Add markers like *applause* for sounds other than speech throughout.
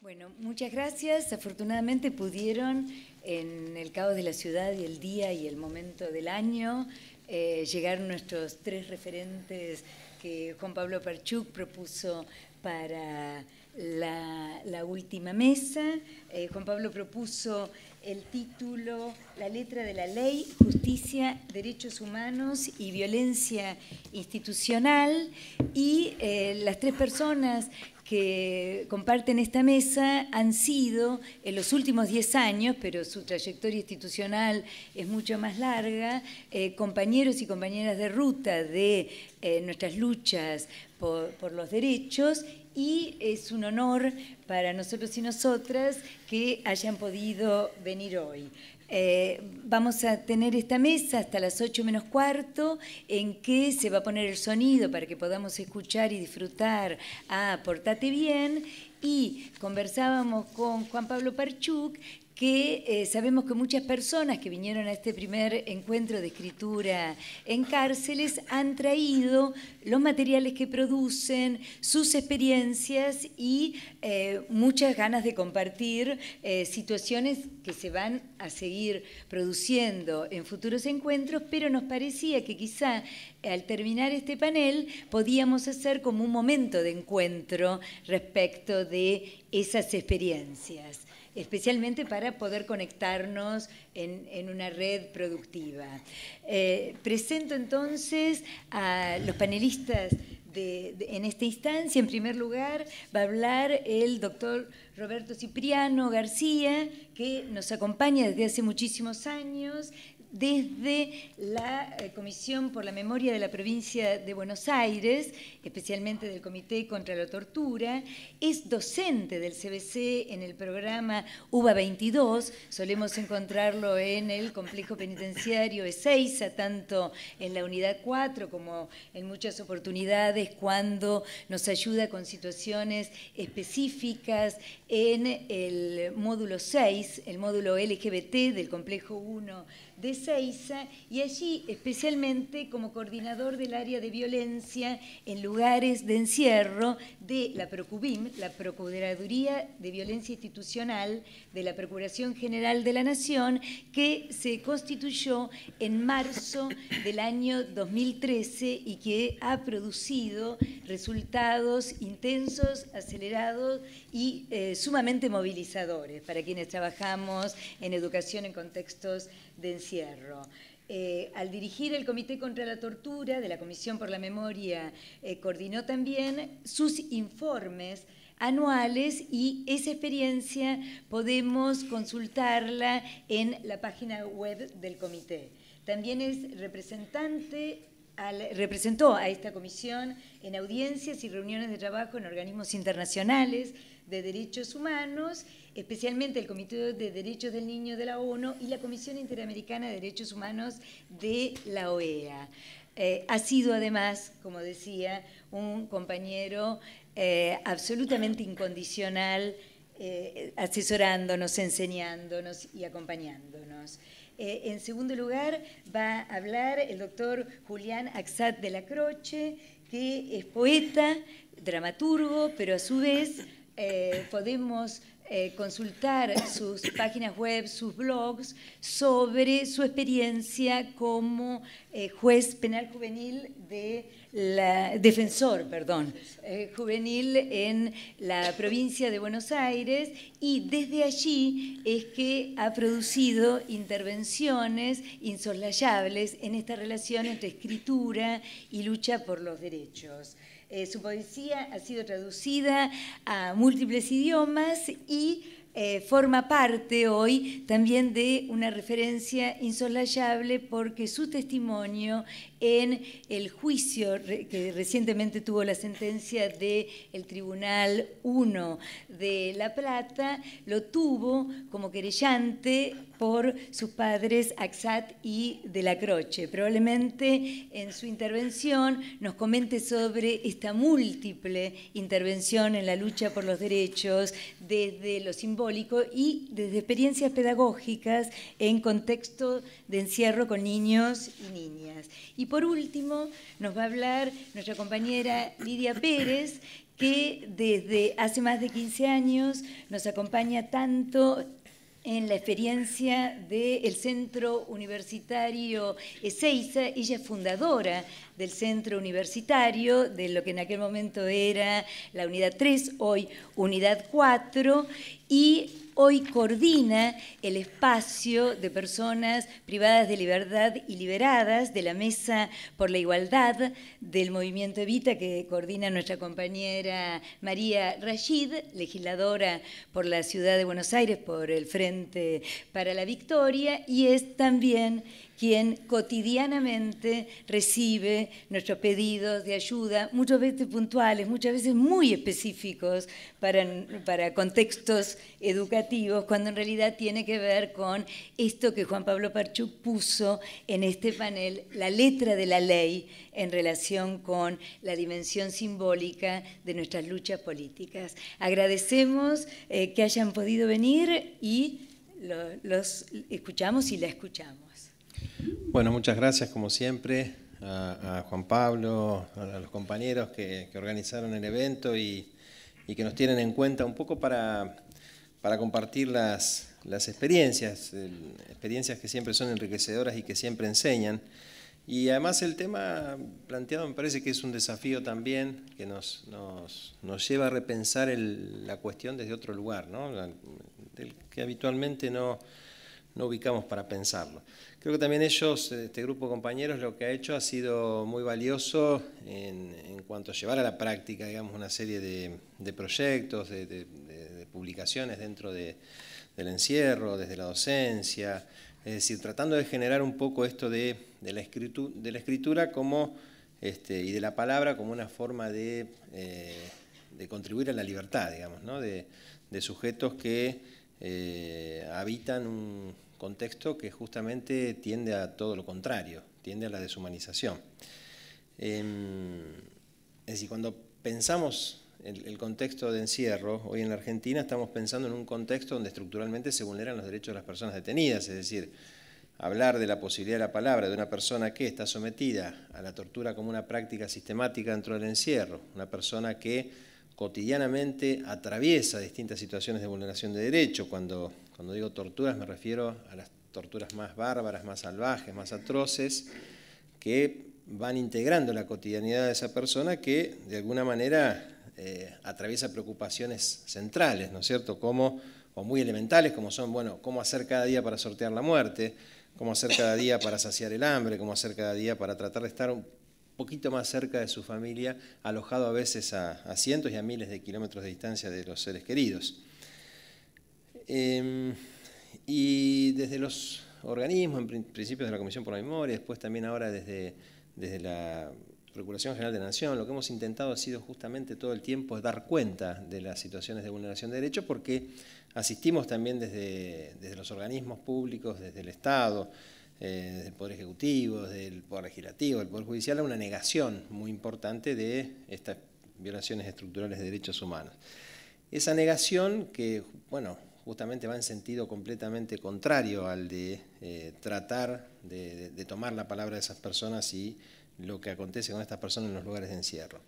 Bueno, muchas gracias. Afortunadamente pudieron, en el caos de la ciudad y el día y el momento del año, eh, llegar nuestros tres referentes que Juan Pablo Parchuk propuso para la, última mesa. Eh, Juan Pablo propuso el título La letra de la ley, justicia, derechos humanos y violencia institucional. Y eh, las tres personas que comparten esta mesa han sido en los últimos 10 años, pero su trayectoria institucional es mucho más larga, eh, compañeros y compañeras de ruta de eh, nuestras luchas por, los derechos y es un honor para nosotros y nosotras que hayan podido venir hoy. Eh, vamos a tener esta mesa hasta las 8 menos cuarto en que se va a poner el sonido para que podamos escuchar y disfrutar a ah, Portate Bien y conversábamos con Juan Pablo Parchuk que eh, sabemos que muchas personas que vinieron a este primer encuentro de escritura en cárceles han traído los materiales que producen, sus experiencias y eh, muchas ganas de compartir eh, situaciones que se van a seguir produciendo en futuros encuentros, pero nos parecía que quizá al terminar este panel podíamos hacer como un momento de encuentro respecto de esas experiencias especialmente para poder conectarnos en, una red productiva. Eh, presento entonces a los panelistas en esta instancia. En primer lugar, va a hablar el doctor Roberto Cipriano García, que nos acompaña desde hace muchísimos años, desde la eh, Comisión por la Memoria de la Provincia de Buenos Aires, especialmente del Comité contra la Tortura, es docente del CBC en el programa UBA 22, solemos encontrarlo en el complejo penitenciario Ezeiza, tanto en la unidad 4 como en muchas oportunidades cuando nos ayuda con situaciones específicas en el módulo 6, el módulo LGBT del complejo 1 de y allí especialmente como coordinador del área de violencia en lugares de encierro de la Procubim, la Procuraduría de Violencia Institucional de la Procuración General de la Nación, que se constituyó en marzo del año 2013 y que ha producido resultados intensos, acelerados y eh, sumamente movilizadores para quienes trabajamos en educación en contextos de encierro. Eh, al dirigir el Comité contra la Tortura de la Comisión por la Memoria, eh, coordinó también sus informes anuales y esa experiencia podemos consultarla en la página web del comité. También es representante representó a esta comisión en audiencias y reuniones de trabajo en organismos internacionales de derechos humanos especialmente el Comité de Derechos del Niño de la ONU y la Comisión Interamericana de Derechos Humanos de la OEA. Eh, ha sido además, como decía, un compañero eh, absolutamente incondicional, eh, asesorándonos, enseñándonos y acompañándonos. en segundo lugar, va a hablar el doctor Julián Axat de la Croche, que es poeta, dramaturgo, pero a su vez podemos eh, consultar sus páginas web, sus blogs, sobre su experiencia como eh, juez penal juvenil de la, defensor, perdón, eh, juvenil en la provincia de Buenos Aires y desde allí es que ha producido intervenciones insoslayables en esta relación entre escritura y lucha por los derechos. Eh, su poesía ha sido traducida a múltiples idiomas y eh, forma parte hoy también de una referencia insolayable porque su testimonio en el juicio que recientemente tuvo la sentencia del el Tribunal 1 de La Plata, lo tuvo como querellante por sus padres Axat y de la Croche. Probablemente en su intervención nos comente sobre esta múltiple intervención en la lucha por los derechos desde lo simbólico y desde experiencias pedagógicas en contexto de encierro con niños y niñas. Y por último nos va a hablar nuestra compañera Lidia Pérez, que desde hace más de 15 años nos acompaña tanto en la experiencia del Centro Universitario Ezeiza. Ella es fundadora del Centro Universitario, de lo que en aquel momento era la Unidad 3, hoy Unidad 4, y hoy coordina el espacio de personas privadas de libertad y liberadas de la Mesa por la Igualdad del Movimiento Evita, que coordina nuestra compañera María Rashid, legisladora por la Ciudad de Buenos Aires, por el Frente para la Victoria, y es también quien cotidianamente recibe nuestros pedidos de ayuda, muchas veces puntuales, muchas veces muy específicos para, contextos educativos, cuando en realidad tiene que ver con esto que Juan Pablo Parchuk puso en este panel, la letra de la ley en relación con la dimensión simbólica de nuestras luchas políticas. Agradecemos eh, que hayan podido venir y los escuchamos y la escuchamos. Bueno, muchas gracias como siempre a, Juan Pablo, a, los compañeros que, organizaron el evento y, que nos tienen en cuenta un poco para, para compartir las, las experiencias, experiencias que siempre son enriquecedoras y que siempre enseñan. Y además el tema planteado me parece que es un desafío también que nos, nos, nos lleva a repensar la cuestión desde otro lugar, ¿no? del que habitualmente no, no ubicamos para pensarlo. Creo que también ellos, este grupo de compañeros, lo que ha hecho ha sido muy valioso en, cuanto a llevar a la práctica, digamos, una serie de, proyectos, de, publicaciones dentro del encierro, desde la docencia, es decir, tratando de generar un poco esto de, la, escritura, de la escritura como, este, y de la palabra como una forma de, eh, contribuir a la libertad, digamos, ¿no? de, sujetos que eh, habitan un, contexto que justamente tiende a todo lo contrario, tiende a la deshumanización. Em, es decir, cuando pensamos el, el, contexto de encierro, hoy en la Argentina estamos pensando en un contexto donde estructuralmente se vulneran los derechos de las personas detenidas, es decir, hablar de la posibilidad de la palabra de una persona que está sometida a la tortura como una práctica sistemática dentro del encierro, una persona que cotidianamente atraviesa distintas situaciones de vulneración de derechos, cuando cuando digo torturas me refiero a las torturas más bárbaras, más salvajes, más atroces, que van integrando la cotidianidad de esa persona que de alguna manera eh, atraviesa preocupaciones centrales, ¿no es cierto? Como, o muy elementales, como son, bueno, cómo hacer cada día para sortear la muerte, cómo hacer cada día para saciar el hambre, cómo hacer cada día para tratar de estar un poquito más cerca de su familia, alojado a veces a cientos y a miles de kilómetros de distancia de los seres queridos. Em, y desde los organismos, en principio de la Comisión por la Memoria, después también ahora desde, desde la Procuración General de la Nación, lo que hemos intentado ha sido justamente todo el tiempo dar cuenta de las situaciones de vulneración de derechos porque asistimos también desde, desde los organismos públicos, desde el Estado, eh, desde el Poder Ejecutivo, desde el Poder Legislativo, el Poder Judicial, a una negación muy importante de estas violaciones estructurales de derechos humanos. Esa negación que, bueno, justamente va en sentido completamente contrario al de eh, tratar de, tomar la palabra de esas personas y lo que acontece con estas personas en los lugares de encierro.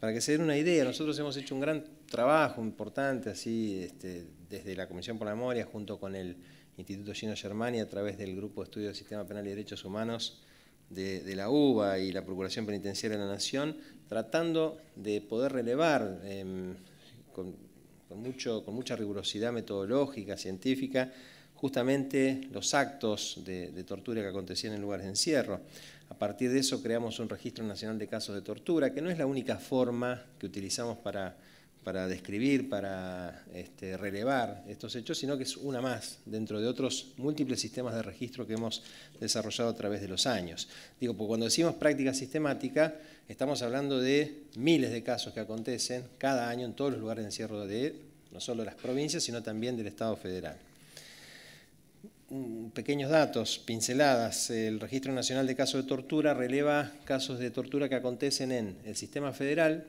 Para que se den una idea, nosotros hemos hecho un gran trabajo importante, así este, desde la Comisión por la Memoria, junto con el Instituto Gino Germani, a través del Grupo de Estudio de Sistema Penal y Derechos Humanos de, la UBA y la Procuración Penitenciaria de la Nación, tratando de poder relevar em, con, mucho, con mucha rigurosidad metodológica, científica, justamente los actos de, de, tortura que acontecían en lugares de encierro. A partir de eso creamos un registro nacional de casos de tortura, que no es la única forma que utilizamos para para describir, para este, relevar estos hechos, sino que es una más dentro de otros múltiples sistemas de registro que hemos desarrollado a través de los años. Digo, cuando decimos práctica sistemática, estamos hablando de miles de casos que acontecen cada año en todos los lugares de encierro de no solo las provincias, sino también del Estado federal. Mm, pequeños datos, pinceladas. El Registro Nacional de Casos de Tortura releva casos de tortura que acontecen en el sistema federal,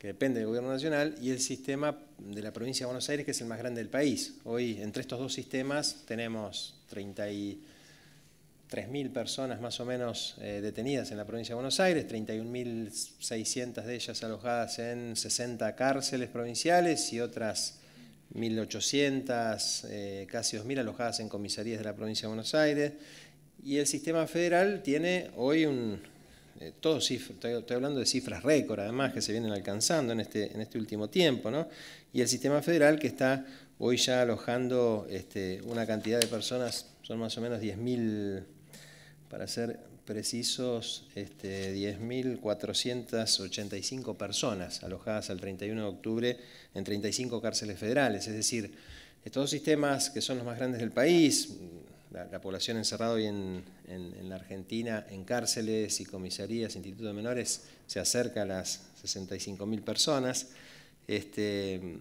que depende del gobierno nacional, y el sistema de la provincia de Buenos Aires, que es el más grande del país. Hoy, entre estos dos sistemas, tenemos 33.000 personas más o menos eh, detenidas en la provincia de Buenos Aires, 31.600 de ellas alojadas en 60 cárceles provinciales y otras 1.800, eh, casi 2.000 alojadas en comisarías de la provincia de Buenos Aires. Y el sistema federal tiene hoy un, eh, cifras estoy, hablando de cifras récord además que se vienen alcanzando en este, en este último tiempo, ¿no? y el sistema federal que está hoy ya alojando este, una cantidad de personas, son más o menos 10.000, para ser precisos, este, 10.485 personas alojadas al 31 de octubre en 35 cárceles federales, es decir, estos sistemas que son los más grandes del país, la, población encerrada hoy en, la Argentina, en cárceles y comisarías, institutos de menores, se acerca a las 65.000 personas. Este,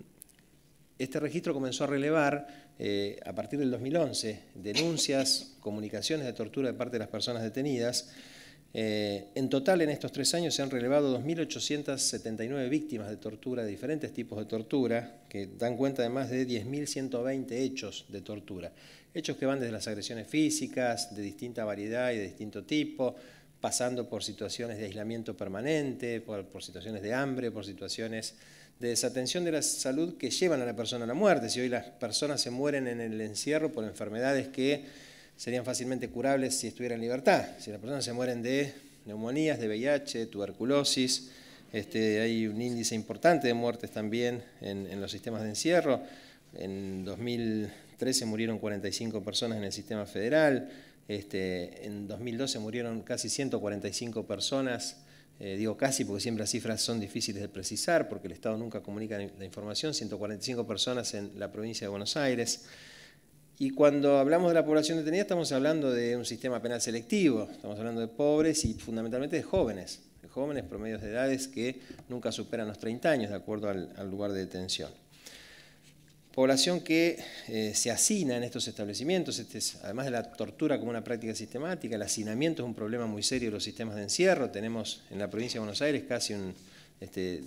este, registro comenzó a relevar eh, a partir del 2011 denuncias, comunicaciones de tortura de parte de las personas detenidas. Eh, en total, en estos tres años se han relevado 2.879 víctimas de tortura, de diferentes tipos de tortura, que dan cuenta de más de 10.120 hechos de tortura hechos que van desde las agresiones físicas, de distinta variedad y de distinto tipo, pasando por situaciones de aislamiento permanente, por, situaciones de hambre, por situaciones de desatención de la salud que llevan a la persona a la muerte. Si hoy las personas se mueren en el encierro por enfermedades que serían fácilmente curables si estuvieran en libertad. Si las personas se mueren de neumonías, de VIH, tuberculosis, este, hay un índice importante de muertes también en, los sistemas de encierro. En 2000, 2013 murieron 45 personas en el sistema federal, este, en 2012 murieron casi 145 personas, eh, digo casi porque siempre las cifras son difíciles de precisar porque el Estado nunca comunica la información, 145 personas en la provincia de Buenos Aires. Y cuando hablamos de la población detenida estamos hablando de un sistema penal selectivo, estamos hablando de pobres y fundamentalmente de jóvenes, de jóvenes promedios de edades que nunca superan los 30 años de acuerdo al lugar de detención población que eh, se hacina en estos establecimientos, este además de la tortura como una práctica sistemática, el hacinamiento es un problema muy serio de los sistemas de encierro, tenemos en la provincia de Buenos Aires casi un, este,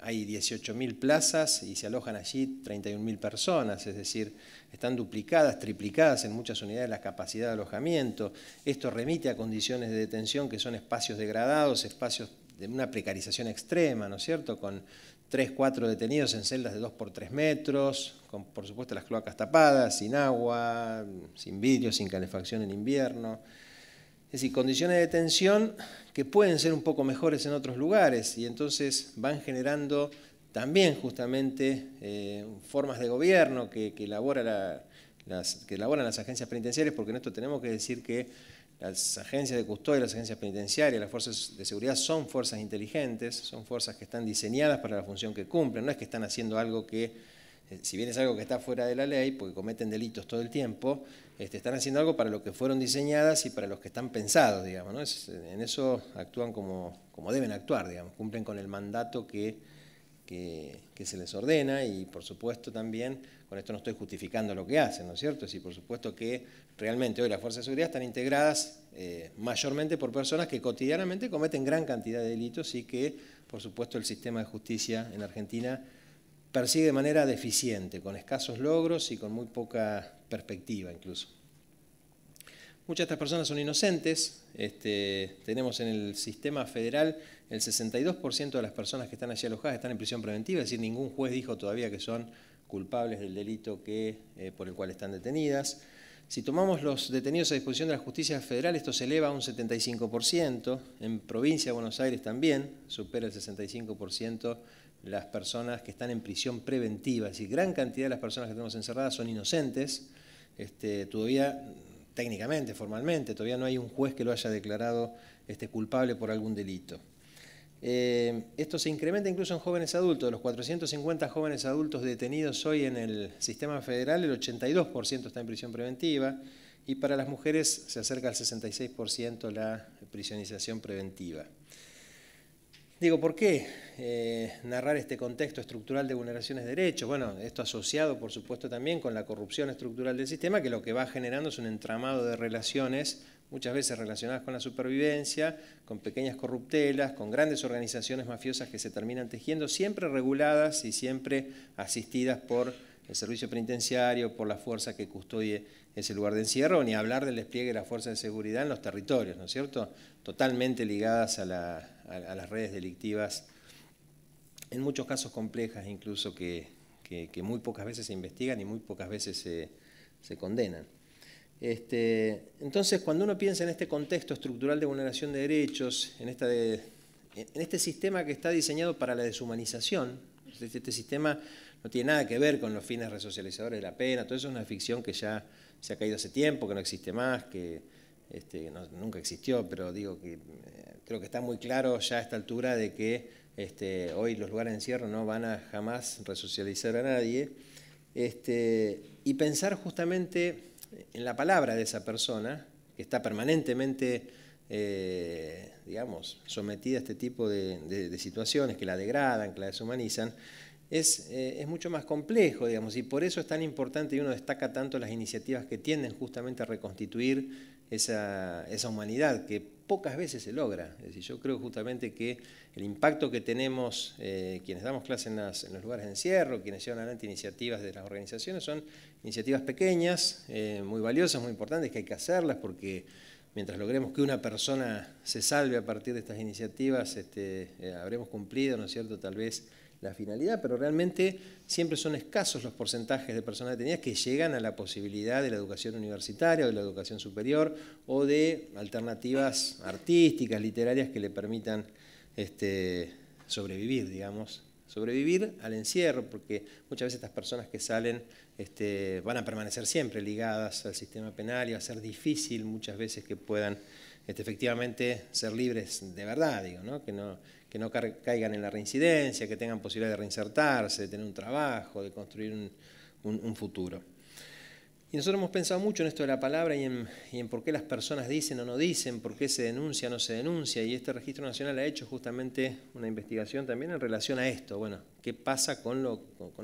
hay 18.000 plazas y se alojan allí 31.000 personas, es decir, están duplicadas, triplicadas en muchas unidades la capacidad de alojamiento. Esto remite a condiciones de detención que son espacios degradados, espacios de una precarización extrema, ¿no es cierto?, con tres cuatro detenidos en celdas de 2 por 3 metros, con por supuesto las cloacas tapadas, sin agua, sin vidrio, sin calefacción en invierno. Es decir, condiciones de detención que pueden ser un poco mejores en otros lugares y entonces van generando también justamente eh, formas de gobierno que, elabora las, que elaboran las agencias penitenciarias, porque en esto tenemos que decir que las agencias de custodia, las agencias penitenciarias, las fuerzas de seguridad son fuerzas inteligentes, son fuerzas que están diseñadas para la función que cumplen, no es que están haciendo algo que, eh, si bien es algo que está fuera de la ley, porque cometen delitos todo el tiempo, este, están haciendo algo para lo que fueron diseñadas y para los que están pensados, digamos. Eh, en eso actúan como, como deben actuar, digamos, cumplen con el mandato que, se les ordena y por supuesto también, con esto no estoy justificando lo que hacen, ¿no es cierto? por supuesto que realmente hoy las fuerzas de seguridad están integradas eh, mayormente por personas que cotidianamente cometen gran cantidad de delitos y que, por supuesto, el sistema de justicia en Argentina persigue de manera deficiente, con escasos logros y con muy poca perspectiva incluso. Muchas de estas personas son inocentes. Este, tenemos en el sistema federal el 62% de las personas que están allí alojadas están en prisión preventiva, es decir, ningún juez dijo todavía que son culpables del delito eh, por el cual están detenidas. Si tomamos los detenidos a disposición de la justicia federal, esto se eleva a un 75%, en provincia de Buenos Aires también supera el 65% las personas que están en prisión preventiva, es decir, gran cantidad de las personas que tenemos encerradas son inocentes, este, todavía técnicamente, formalmente, todavía no hay un juez que lo haya declarado este, culpable por algún delito. Eh, esto se incrementa incluso en jóvenes adultos. De los 450 jóvenes adultos detenidos hoy en el sistema federal, el 82% está en prisión preventiva y para las mujeres se acerca al 66% la prisionización preventiva. Digo, ¿por qué eh, narrar este contexto estructural de vulneraciones de derechos? Bueno, esto asociado, por supuesto, también con la corrupción estructural del sistema, que lo que va generando es un entramado de relaciones muchas veces relacionadas con la supervivencia, con pequeñas corruptelas, con grandes organizaciones mafiosas que se terminan tejiendo, siempre reguladas y siempre asistidas por el servicio penitenciario, por la fuerza que custodie ese lugar de encierro, ni hablar del despliegue de la fuerza de seguridad en los territorios, ¿no es cierto? Totalmente ligadas a, las redes delictivas, en muchos casos complejas incluso, que, muy pocas veces se investigan y muy pocas veces se condenan. Este, entonces, cuando uno piensa en este contexto estructural de vulneración de derechos, en, este sistema que está diseñado para la deshumanización, este, este, este, sistema no tiene nada que ver con los fines resocializadores de la pena, todo eso es una ficción que ya se ha caído hace tiempo, que no existe más, que nunca existió, pero digo que eh, creo que está muy claro ya a esta altura de que hoy los lugares de encierro no van a jamás resocializar a nadie, y pensar justamente en la palabra de esa persona, que está permanentemente, eh, digamos, sometida a este tipo de, situaciones que la degradan, que la deshumanizan, eh, es, mucho más complejo, digamos, y por eso es tan importante y uno destaca tanto las iniciativas que tienden justamente a reconstituir esa, humanidad que pocas veces se logra. Es decir, yo creo justamente que el impacto que tenemos eh, quienes damos clase en, los lugares de encierro, quienes llevan adelante iniciativas de las organizaciones, son iniciativas pequeñas, eh, muy valiosas, muy importantes, que hay que hacerlas porque mientras logremos que una persona se salve a partir de estas iniciativas, este, eh, habremos cumplido, ¿no es cierto?, tal vez la finalidad, pero realmente siempre son escasos los porcentajes de personas detenidas que llegan a la posibilidad de la educación universitaria o de la educación superior o de alternativas artísticas, literarias que le permitan este, sobrevivir, digamos, sobrevivir al encierro, porque muchas veces estas personas que salen este, van a permanecer siempre ligadas al sistema penal y va a ser difícil muchas veces que puedan este, efectivamente ser libres de verdad, digo, ¿no? Que, no, que no caigan en la reincidencia, que tengan posibilidad de reinsertarse, de tener un trabajo, de construir un, futuro. Y nosotros hemos pensado mucho en esto de la palabra y en, por qué las personas dicen o no dicen, por qué se denuncia o no se denuncia. Y este Registro Nacional ha hecho justamente una investigación también en relación a esto. Bueno, ¿qué pasa con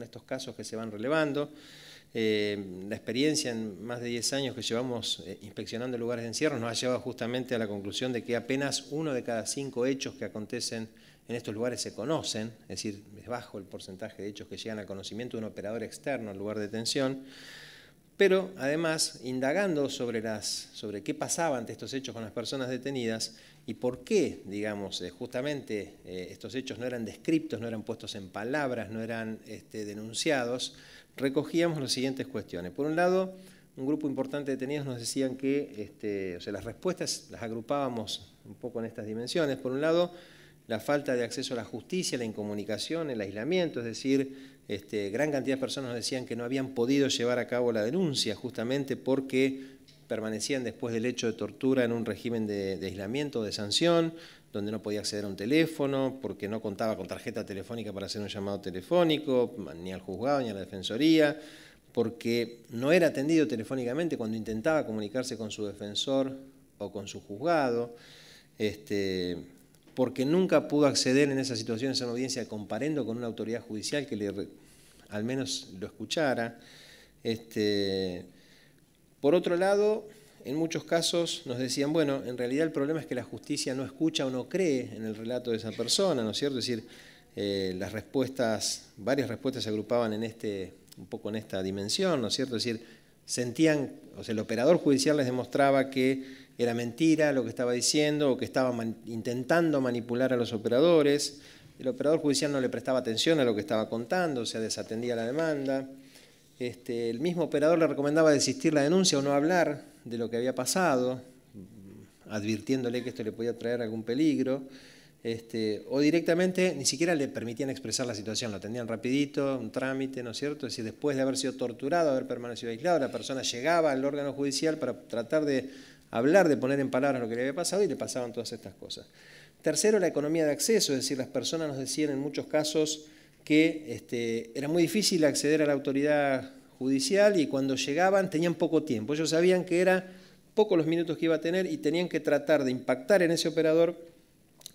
estos casos que se van relevando? Eh, la experiencia en más de 10 años que llevamos eh, inspeccionando lugares de encierro nos ha llevado justamente a la conclusión de que apenas uno de cada cinco hechos que acontecen en estos lugares se conocen, es decir, es bajo el porcentaje de hechos que llegan al conocimiento de un operador externo al lugar de detención. Pero además, indagando sobre, qué pasaba ante estos hechos con las personas detenidas y por qué, digamos, eh, justamente estos hechos no eran descriptos, no eran puestos en palabras, no eran este, denunciados, recogíamos las siguientes cuestiones. Por un lado, un grupo importante de detenidos nos decían que este, o sea, las respuestas las agrupábamos un poco en estas dimensiones. Por un lado, la falta de acceso a la justicia, la incomunicación, el aislamiento, es decir, este, gran cantidad de personas nos decían que no habían podido llevar a cabo la denuncia justamente porque permanecían después del hecho de tortura en un régimen de, de aislamiento, de sanción, donde no podía acceder a un teléfono, porque no contaba con tarjeta telefónica para hacer un llamado telefónico, ni al juzgado, ni a la defensoría, porque no era atendido telefónicamente cuando intentaba comunicarse con su defensor o con su juzgado, este, porque nunca pudo acceder en esas situaciones a una audiencia comparendo con una autoridad judicial que le, al menos lo escuchara. Este, por otro lado, en muchos casos nos decían, bueno, en realidad el problema es que la justicia no escucha o no cree en el relato de esa persona, ¿no es cierto? Es decir, eh, las respuestas, varias respuestas se agrupaban en este, un poco en esta dimensión, ¿no es cierto? Es decir, sentían, o sea, el operador judicial les demostraba que era mentira lo que estaba diciendo o que estaba intentando manipular a los operadores, el operador judicial no le prestaba atención a lo que estaba contando, o sea, desatendía la demanda. Este, el mismo operador le recomendaba desistir la denuncia o no hablar de lo que había pasado, advirtiéndole que esto le podía traer algún peligro, este, o directamente ni siquiera le permitían expresar la situación, lo tenían rapidito, un trámite, ¿no es cierto? Es decir, después de haber sido torturado, haber permanecido aislado, la persona llegaba al órgano judicial para tratar de hablar, de poner en palabras lo que le había pasado y le pasaban todas estas cosas. Tercero, la economía de acceso, es decir, las personas nos decían en muchos casos que este, era muy difícil acceder a la autoridad judicial y cuando llegaban tenían poco tiempo. Ellos sabían que era poco los minutos que iba a tener y tenían que tratar de impactar en ese operador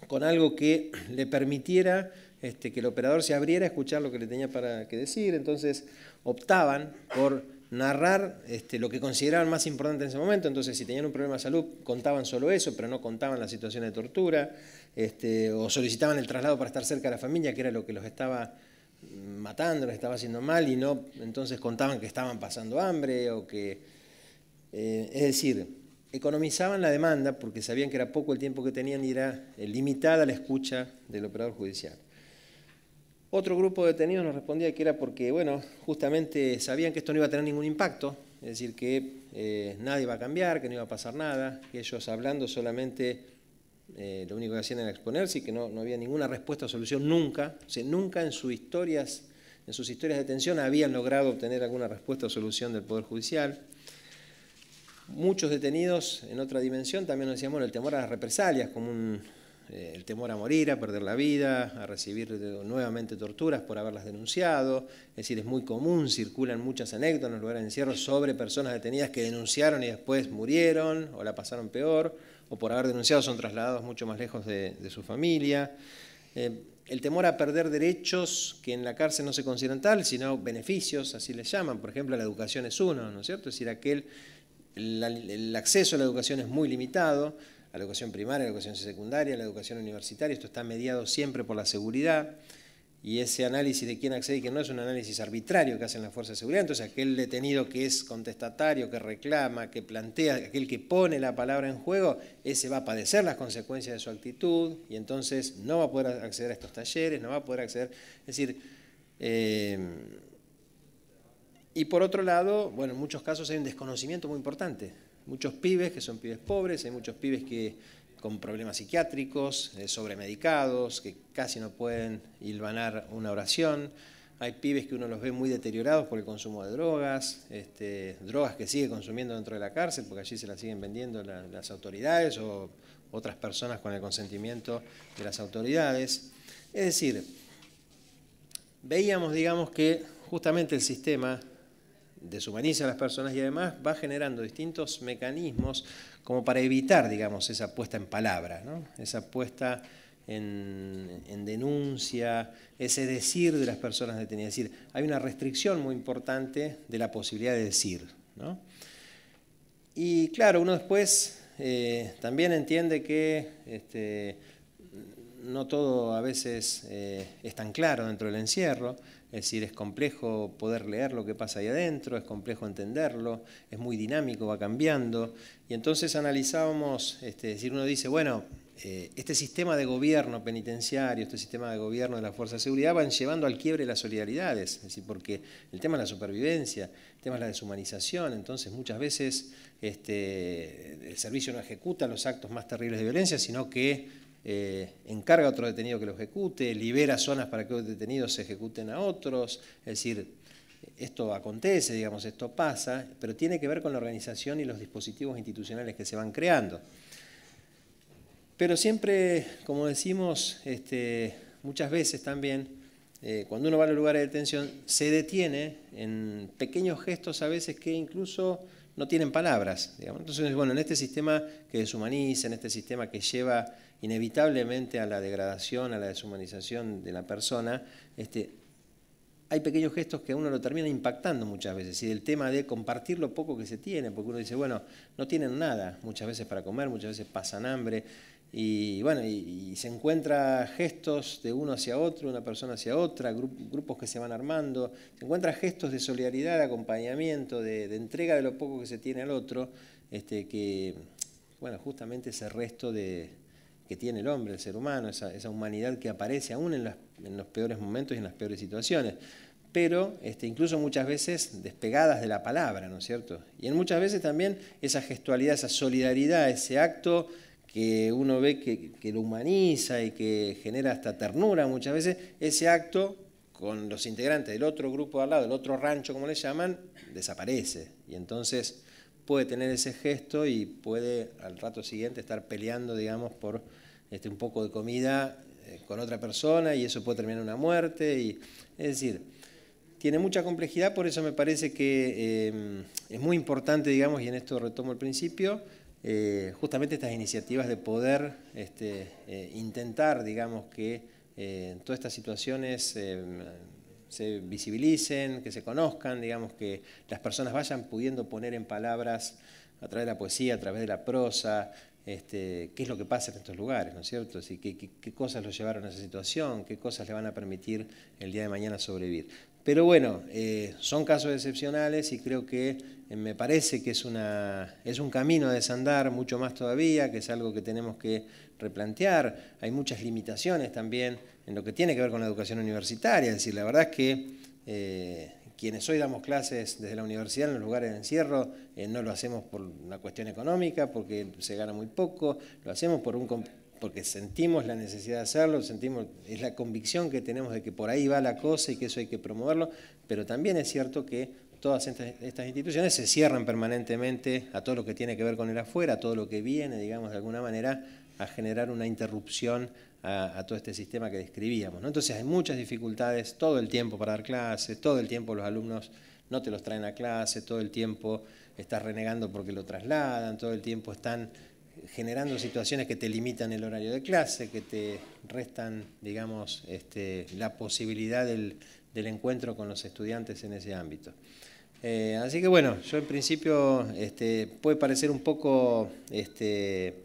con algo que *clears throat* le permitiera este, que el operador se abriera a escuchar lo que le tenía para que decir. Entonces optaban por narrar este, lo que consideraban más importante en ese momento. Entonces, si tenían un problema de salud, contaban solo eso, pero no contaban la situación de tortura, este, o solicitaban el traslado para estar cerca de la familia, que era lo que los estaba matando, estaba haciendo mal y no, entonces contaban que estaban pasando hambre o que... Eh, es decir, economizaban la demanda porque sabían que era poco el tiempo que tenían y era eh, limitada la escucha del operador judicial. Otro grupo de detenidos nos respondía que era porque, bueno, justamente sabían que esto no iba a tener ningún impacto, es decir, que eh, nadie va a cambiar, que no iba a pasar nada, que ellos hablando solamente eh, lo único que hacían era exponerse y que no, había ninguna respuesta o solución nunca, o nunca en sus historias, en sus historias de detención habían logrado obtener alguna respuesta o solución del Poder Judicial. Muchos detenidos en otra dimensión también nos decíamos, el temor a las represalias, como eh, el temor a morir, a perder la vida, a recibir nuevamente torturas por haberlas denunciado, es decir, es muy común, circulan muchas anécdotas en los lugares de encierro sobre personas detenidas que denunciaron y después murieron o la pasaron peor o por haber denunciado son trasladados mucho más lejos de, su familia. Eh, el temor a perder derechos que en la cárcel no se consideran tal, sino beneficios, así les llaman. Por ejemplo, la educación es uno, ¿no es cierto? Es decir, aquel, el acceso a la educación es muy limitado, a la educación primaria, a la educación secundaria, a la educación universitaria, esto está mediado siempre por la seguridad y ese análisis de quién accede y no es un análisis arbitrario que hacen las fuerzas de seguridad. Entonces, aquel detenido que es contestatario, que reclama, que plantea, aquel que pone la palabra en juego, ese va a padecer las consecuencias de su actitud y entonces no va a poder acceder a estos talleres, no va a poder acceder. Es decir, eh, y por otro lado, bueno, en muchos casos hay un desconocimiento muy importante. Muchos pibes que son pibes pobres, hay muchos pibes que con problemas psiquiátricos, sobre eh, sobremedicados, que casi no pueden hilvanar una oración. Hay pibes que uno los ve muy deteriorados por el consumo de drogas, este, drogas que sigue consumiendo dentro de la cárcel, porque allí se las siguen vendiendo las autoridades o otras personas con el consentimiento de las autoridades. Es decir, veíamos, digamos, que justamente el sistema deshumaniza a las personas y además va generando distintos mecanismos como para evitar, digamos, esa puesta en palabra, esa puesta en, denuncia, ese decir de las personas detenidas. Es decir, hay una restricción muy importante de la posibilidad de decir. Y claro, uno después eh, también entiende que este, no todo a veces eh, es tan claro dentro del encierro, es decir, es complejo poder leer lo que pasa ahí adentro, es complejo entenderlo, es muy dinámico, va cambiando. Y entonces analizábamos, este, decir, uno dice, bueno, eh, este sistema de gobierno penitenciario, este sistema de gobierno de la Fuerza de seguridad van llevando al quiebre las solidaridades, es decir, porque el tema es la supervivencia, el tema es la deshumanización, entonces muchas veces este, el servicio no ejecuta los actos más terribles de violencia, sino que eh, encarga a otro detenido que lo ejecute, libera zonas para que otros detenidos se ejecuten a otros, es decir, esto acontece, digamos, esto pasa, pero tiene que ver con la organización y los dispositivos institucionales que se van creando. Pero siempre, como decimos, este, muchas veces también, eh, cuando uno va al lugar de detención, se detiene en pequeños gestos a veces que incluso no tienen palabras. Entonces, bueno, en este sistema que deshumaniza, en este sistema que lleva inevitablemente a la degradación, a la deshumanización de la persona, este, hay pequeños gestos que uno lo termina impactando muchas veces. Y el tema de compartir lo poco que se tiene, porque uno dice, bueno, no tienen nada muchas veces para comer, muchas veces pasan hambre. Y bueno, y, se encuentran gestos de uno hacia otro, una persona hacia otra, grupos que se van armando, se encuentran gestos de solidaridad, de acompañamiento, de, entrega de lo poco que se tiene al otro, este, que, bueno, justamente ese resto de, que tiene el hombre, el ser humano, esa, humanidad que aparece aún en, los peores momentos y en las peores situaciones, pero este, incluso muchas veces despegadas de la palabra, ¿no es cierto? Y en muchas veces también esa gestualidad, esa solidaridad, ese acto que uno ve que, lo humaniza y que genera hasta ternura muchas veces, ese acto con los integrantes del otro grupo al lado, del otro rancho, como le llaman, desaparece. Y entonces puede tener ese gesto y puede al rato siguiente estar peleando, digamos, por este, un poco de comida eh, con otra persona y eso puede terminar en una muerte. Y, es decir, tiene mucha complejidad, por eso me parece que em, es muy importante, digamos, y en esto retomo el principio, eh, justamente estas iniciativas de poder este, eh, intentar, digamos, que todas estas situaciones em, se visibilicen, que se conozcan, digamos, que las personas vayan pudiendo poner en palabras a través de la poesía, a través de la prosa, este, qué es lo que pasa en estos lugares, ¿no es cierto? qué, cosas lo llevaron a esa situación, qué cosas le van a permitir el día de mañana sobrevivir. Pero bueno, eh, son casos excepcionales y creo que eh, me parece que es, una, es un camino a desandar mucho más todavía, que es algo que tenemos que replantear. Hay muchas limitaciones también en lo que tiene que ver con la educación universitaria, es decir, la verdad es que... Eh, quienes hoy damos clases desde la universidad en los lugares de encierro, eh, no lo hacemos por una cuestión económica, porque se gana muy poco, lo hacemos por un porque sentimos la necesidad de hacerlo, sentimos, es la convicción que tenemos de que por ahí va la cosa y que eso hay que promoverlo, pero también es cierto que todas estas, estas, instituciones se cierran permanentemente a todo lo que tiene que ver con el afuera, a todo lo que viene, digamos, de alguna manera, a generar una interrupción a, todo este sistema que describíamos. Entonces hay muchas dificultades todo el tiempo para dar clases, todo el tiempo los alumnos no te los traen a clase, todo el tiempo estás renegando porque lo trasladan, todo el tiempo están generando situaciones que te limitan el horario de clase, que te restan, digamos, este, la posibilidad del, encuentro con los estudiantes en ese ámbito. Eh, así que bueno, yo en principio este, puede parecer un poco este,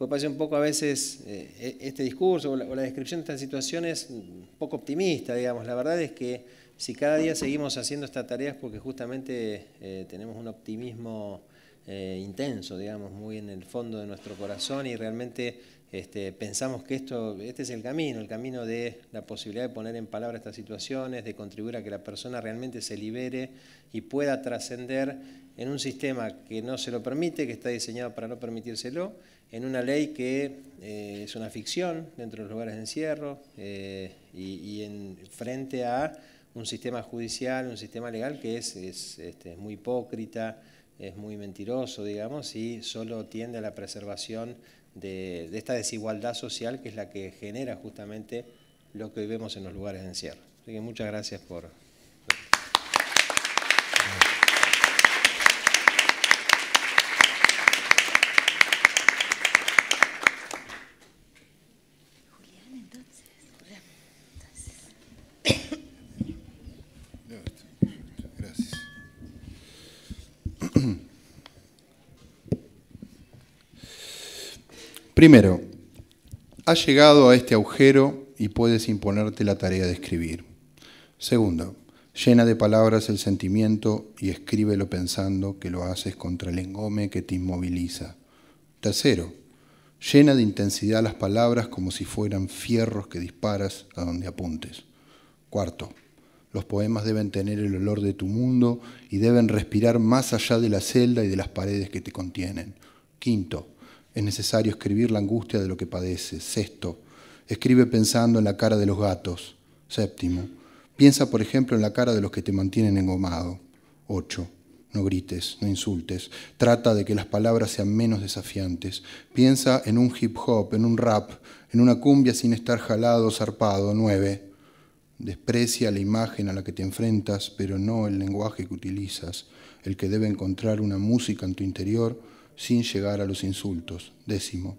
puede parecer un poco a veces eh, e-, este discurso o la, descripción de estas situaciones mm, poco optimista, digamos. La verdad es que si cada día seguimos haciendo estas tareas porque justamente eh, tenemos un optimismo eh, intenso, digamos, muy en el fondo de nuestro corazón y realmente este, pensamos que esto, este es el camino, el camino de la posibilidad de poner en palabra estas situaciones, de contribuir a que la persona realmente se libere y pueda trascender en un sistema que no se lo permite, que está diseñado para no permitírselo en una ley que eh, es una ficción dentro de los lugares de encierro eh, y, en, frente a un sistema judicial, un sistema legal que este, es, muy hipócrita, es muy mentiroso, digamos, y solo tiende a la preservación de, esta desigualdad social que es la que genera justamente lo que vivimos en los lugares de encierro. Así que muchas gracias por, Primero, has llegado a este agujero y puedes imponerte la tarea de escribir. Segundo, llena de palabras el sentimiento y escríbelo pensando que lo haces contra el engome que te inmoviliza. Tercero, llena de intensidad las palabras como si fueran fierros que disparas a donde apuntes. Cuarto, los poemas deben tener el olor de tu mundo y deben respirar más allá de la celda y de las paredes que te contienen. Quinto, es necesario escribir la angustia de lo que padece. Sexto, escribe pensando en la cara de los gatos. Séptimo, piensa por ejemplo en la cara de los que te mantienen engomado. Ocho, no grites, no insultes. Trata de que las palabras sean menos desafiantes. Piensa en un hip hop, en un rap, en una cumbia sin estar jalado zarpado. Nueve, desprecia la imagen a la que te enfrentas, pero no el lenguaje que utilizas. El que debe encontrar una música en tu interior sin llegar a los insultos. Décimo,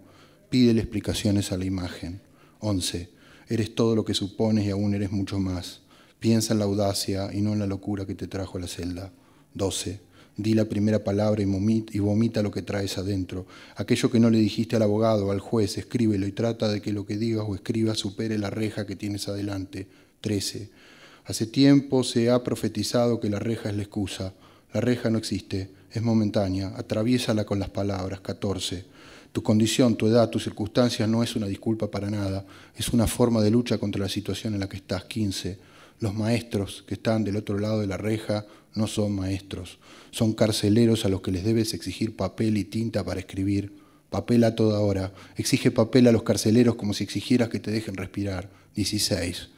pídele explicaciones a la imagen. Once, eres todo lo que supones y aún eres mucho más. Piensa en la audacia y no en la locura que te trajo a la celda. Doce, di la primera palabra y vomita lo que traes adentro. Aquello que no le dijiste al abogado, al juez, escríbelo y trata de que lo que digas o escribas supere la reja que tienes adelante. Trece, Hace tiempo se ha profetizado que la reja es la excusa. La reja no existe es momentánea, atraviésala con las palabras. 14. Tu condición, tu edad, tus circunstancias no es una disculpa para nada, es una forma de lucha contra la situación en la que estás. 15. Los maestros que están del otro lado de la reja no son maestros, son carceleros a los que les debes exigir papel y tinta para escribir. Papel a toda hora. Exige papel a los carceleros como si exigieras que te dejen respirar. 16.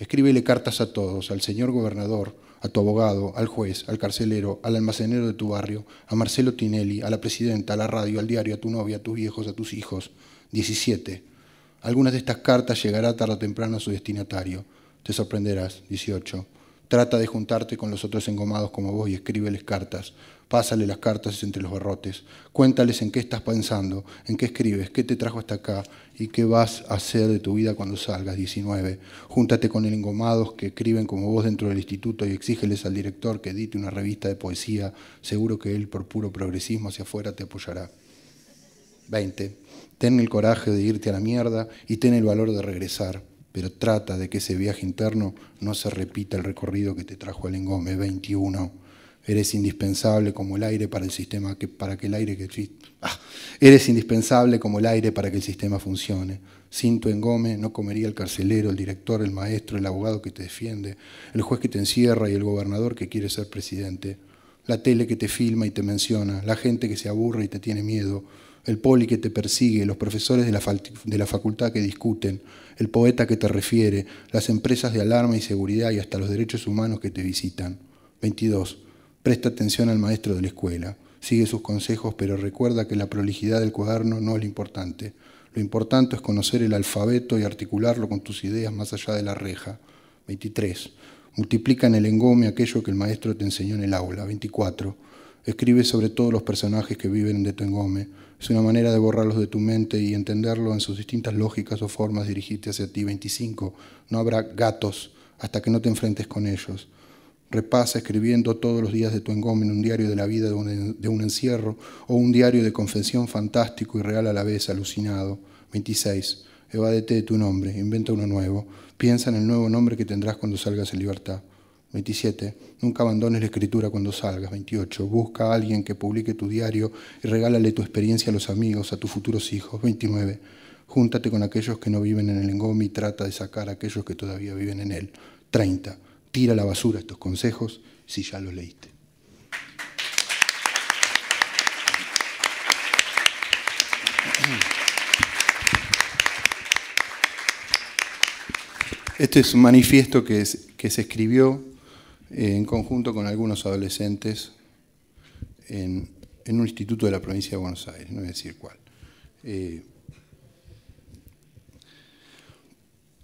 Escríbele cartas a todos, al señor gobernador, a tu abogado, al juez, al carcelero, al almacenero de tu barrio, a Marcelo Tinelli, a la presidenta, a la radio, al diario, a tu novia, a tus viejos, a tus hijos. 17. Algunas de estas cartas llegará tarde o temprano a su destinatario. Te sorprenderás. 18. Trata de juntarte con los otros engomados como vos y escríbeles cartas. Pásale las cartas entre los barrotes. Cuéntales en qué estás pensando, en qué escribes, qué te trajo hasta acá y qué vas a hacer de tu vida cuando salgas. 19. Júntate con el engomados que escriben como vos dentro del instituto y exígeles al director que edite una revista de poesía. Seguro que él, por puro progresismo hacia afuera, te apoyará. 20. Ten el coraje de irte a la mierda y ten el valor de regresar pero trata de que ese viaje interno no se repita el recorrido que te trajo al engome 21. Eres indispensable como el aire para el sistema que para que el aire que ah, eres indispensable como el aire para que el sistema funcione. Sin tu engome no comería el carcelero, el director, el maestro, el abogado que te defiende, el juez que te encierra y el gobernador que quiere ser presidente, la tele que te filma y te menciona, la gente que se aburre y te tiene miedo, el poli que te persigue, los profesores de de la facultad que discuten, el poeta que te refiere, las empresas de alarma y seguridad y hasta los derechos humanos que te visitan. 22. Presta atención al maestro de la escuela. Sigue sus consejos, pero recuerda que la prolijidad del cuaderno no es lo importante. Lo importante es conocer el alfabeto y articularlo con tus ideas más allá de la reja. 23. Multiplica en el engome aquello que el maestro te enseñó en el aula. 24. Escribe sobre todos los personajes que viven de tu engome es una manera de borrarlos de tu mente y entenderlo en sus distintas lógicas o formas, dirigirte hacia ti. 25. No habrá gatos hasta que no te enfrentes con ellos. Repasa escribiendo todos los días de tu engombre un diario de la vida de un, encierro o un diario de confesión fantástico y real a la vez, alucinado. 26. Evadete de tu nombre, inventa uno nuevo. Piensa en el nuevo nombre que tendrás cuando salgas en libertad. 27. Nunca abandones la escritura cuando salgas. 28. Busca a alguien que publique tu diario y regálale tu experiencia a los amigos, a tus futuros hijos. 29. Júntate con aquellos que no viven en el engomi y trata de sacar a aquellos que todavía viven en él. 30. Tira la basura estos consejos si ya los leíste. Este es un manifiesto que se escribió eh, en conjunto con algunos adolescentes en, un instituto de la provincia de Buenos Aires, no voy a decir cuál. Eh,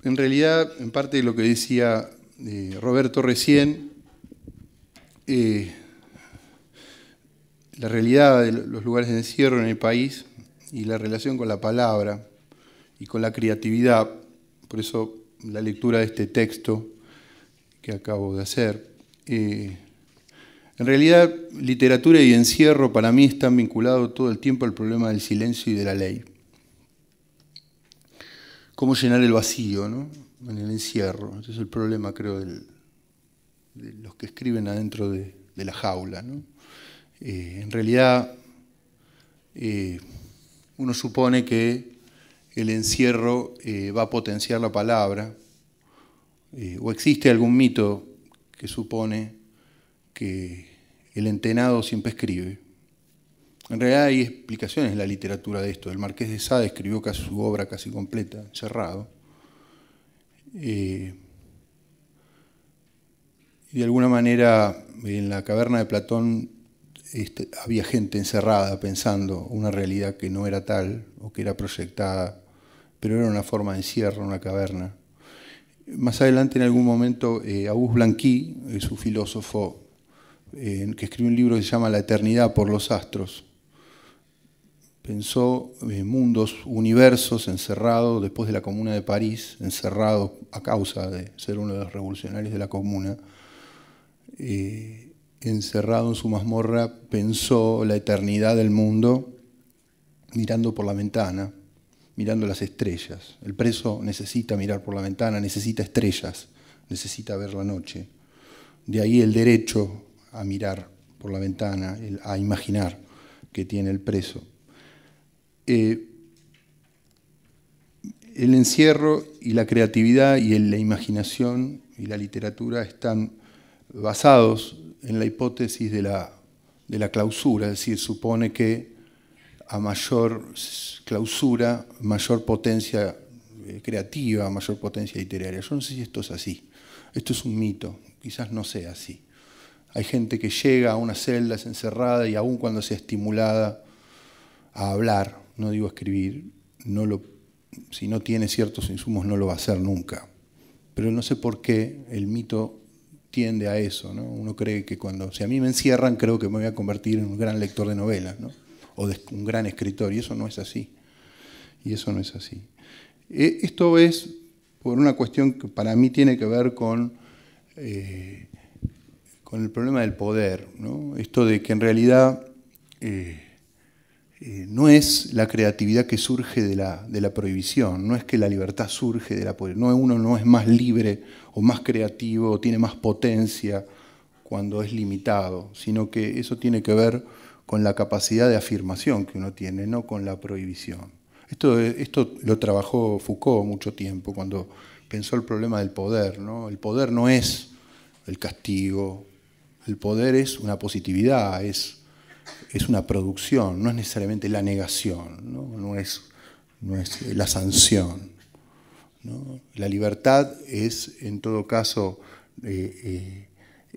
en realidad, en parte de lo que decía eh, Roberto recién, la realidad de los lugares de encierro en el país y la relación con la palabra y con la creatividad, por eso la lectura de este texto que acabo de hacer, eh, en realidad, literatura y encierro para mí están vinculados todo el tiempo al problema del silencio y de la ley. Cómo llenar el vacío en el encierro. Ese es el problema, creo, de los que escriben adentro de, la jaula. Eh, en realidad, eh, uno supone que el encierro va a potenciar la palabra, o existe algún mito que supone que el entenado siempre escribe. En realidad hay explicaciones en la literatura de esto. El marqués de Sade escribió casi su obra casi completa, encerrado. y eh, de alguna manera en la caverna de Platón este, había gente encerrada pensando una realidad que no era tal o que era proyectada, pero era una forma de encierro, una caverna. Más adelante, en algún momento, eh, Auguste Blanqui, eh, su filósofo eh, que escribió un libro que se llama La eternidad por los astros, pensó en eh, mundos, universos encerrados después de la Comuna de París, encerrados a causa de ser uno de los revolucionarios de la Comuna, encerrado en su mazmorra, pensó la eternidad del mundo mirando por la ventana mirando las estrellas. El preso necesita mirar por la ventana, necesita estrellas, necesita ver la noche. De ahí el derecho a mirar por la ventana, a imaginar que tiene el preso. Eh, el encierro y la creatividad y la imaginación y la literatura están basados en la hipótesis de la, de la clausura, es decir, supone que a mayor clausura, mayor potencia eh, creativa, mayor potencia literaria. Yo no sé si esto es así. Esto es un mito, quizás no sea así. Hay gente que llega a celda, es encerrada y aun cuando sea estimulada a hablar, no digo escribir, no lo, si no tiene ciertos insumos no lo va a hacer nunca. Pero no sé por qué el mito tiende a eso. ¿no? Uno cree que cuando, si a mí me encierran, creo que me voy a convertir en un gran lector de novelas. ¿no? o de un gran escritor, y eso no es así. Y eso no es así. E, esto es por una cuestión que para mí tiene que ver con, eh, con el problema del poder, ¿no? esto de que en realidad eh, eh, no es la creatividad que surge de la, prohibición, no es que la libertad surge de la no, uno no es más libre o más creativo o tiene más potencia cuando es limitado, sino que eso tiene que ver con la capacidad de afirmación que uno tiene, no con la prohibición. Esto, esto lo trabajó Foucault mucho tiempo cuando pensó el problema del poder. El poder no es el castigo, el poder es una positividad, es, es una producción, no es necesariamente la negación, no, es, es, la sanción. La libertad es, en todo caso, eh,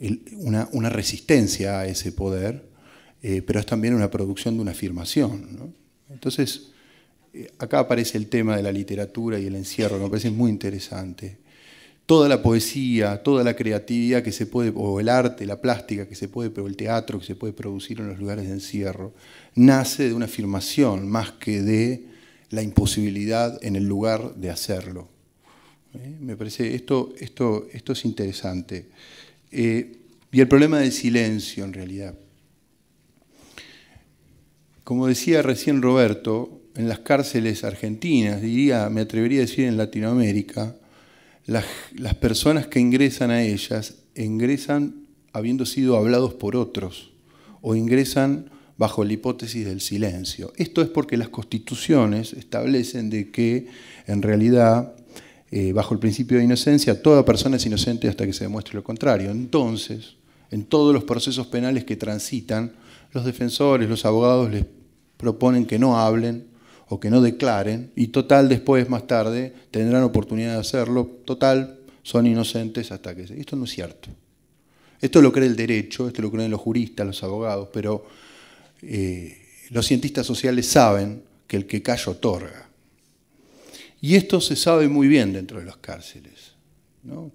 eh, una resistencia a ese poder eh, pero es también una producción de una afirmación. Entonces, eh, acá aparece el tema de la literatura y el encierro, me parece muy interesante. Toda la poesía, toda la creatividad que se puede, o el arte, la plástica que se puede, o el teatro que se puede producir en los lugares de encierro, nace de una afirmación más que de la imposibilidad en el lugar de hacerlo. ¿Eh? Me parece, esto, esto, esto es interesante. y el problema del silencio, en realidad, como decía recién Roberto, en las cárceles argentinas, diría, me atrevería a decir en Latinoamérica, las, personas que ingresan a ellas ingresan habiendo sido hablados por otros o ingresan bajo la hipótesis del silencio. Esto es porque las constituciones establecen de que en realidad, eh, bajo el principio de inocencia, toda persona es inocente hasta que se demuestre lo contrario. Entonces, en todos los procesos penales que transitan, los defensores, los abogados les proponen que no hablen o que no declaren, y total después, más tarde, tendrán oportunidad de hacerlo, total, son inocentes hasta que... Esto no es cierto. Esto lo cree el derecho, esto lo creen los juristas, los abogados, pero eh, los cientistas sociales saben que el que calla otorga. Y esto se sabe muy bien dentro de las cárceles.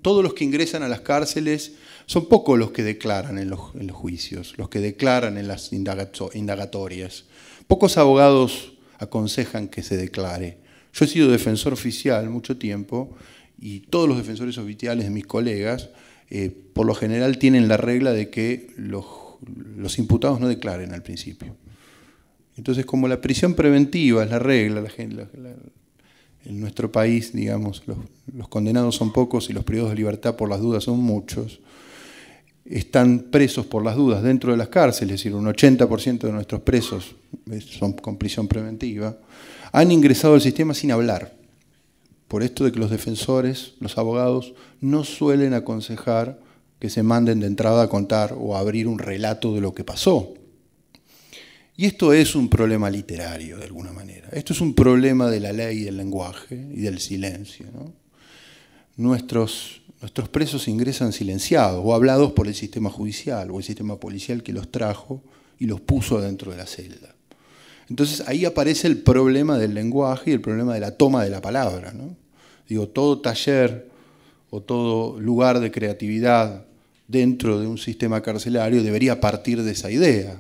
Todos los que ingresan a las cárceles son pocos los que declaran en los juicios, los que declaran en las indagatorias. Pocos abogados aconsejan que se declare. Yo he sido defensor oficial mucho tiempo y todos los defensores oficiales de mis colegas, eh, por lo general, tienen la regla de que los, imputados no declaren al principio. Entonces, como la prisión preventiva es la regla, en nuestro país, digamos, los, los, condenados son pocos y los privados de libertad por las dudas son muchos, están presos por las dudas dentro de las cárceles, es decir, un 80% de nuestros presos son con prisión preventiva, han ingresado al sistema sin hablar. Por esto de que los defensores, los abogados, no suelen aconsejar que se manden de entrada a contar o a abrir un relato de lo que pasó. Y esto es un problema literario, de alguna manera. Esto es un problema de la ley, del lenguaje y del silencio. Nuestros Nuestros presos ingresan silenciados o hablados por el sistema judicial o el sistema policial que los trajo y los puso dentro de la celda. Entonces ahí aparece el problema del lenguaje y el problema de la toma de la palabra. Digo, todo taller o todo lugar de creatividad dentro de un sistema carcelario debería partir de esa idea,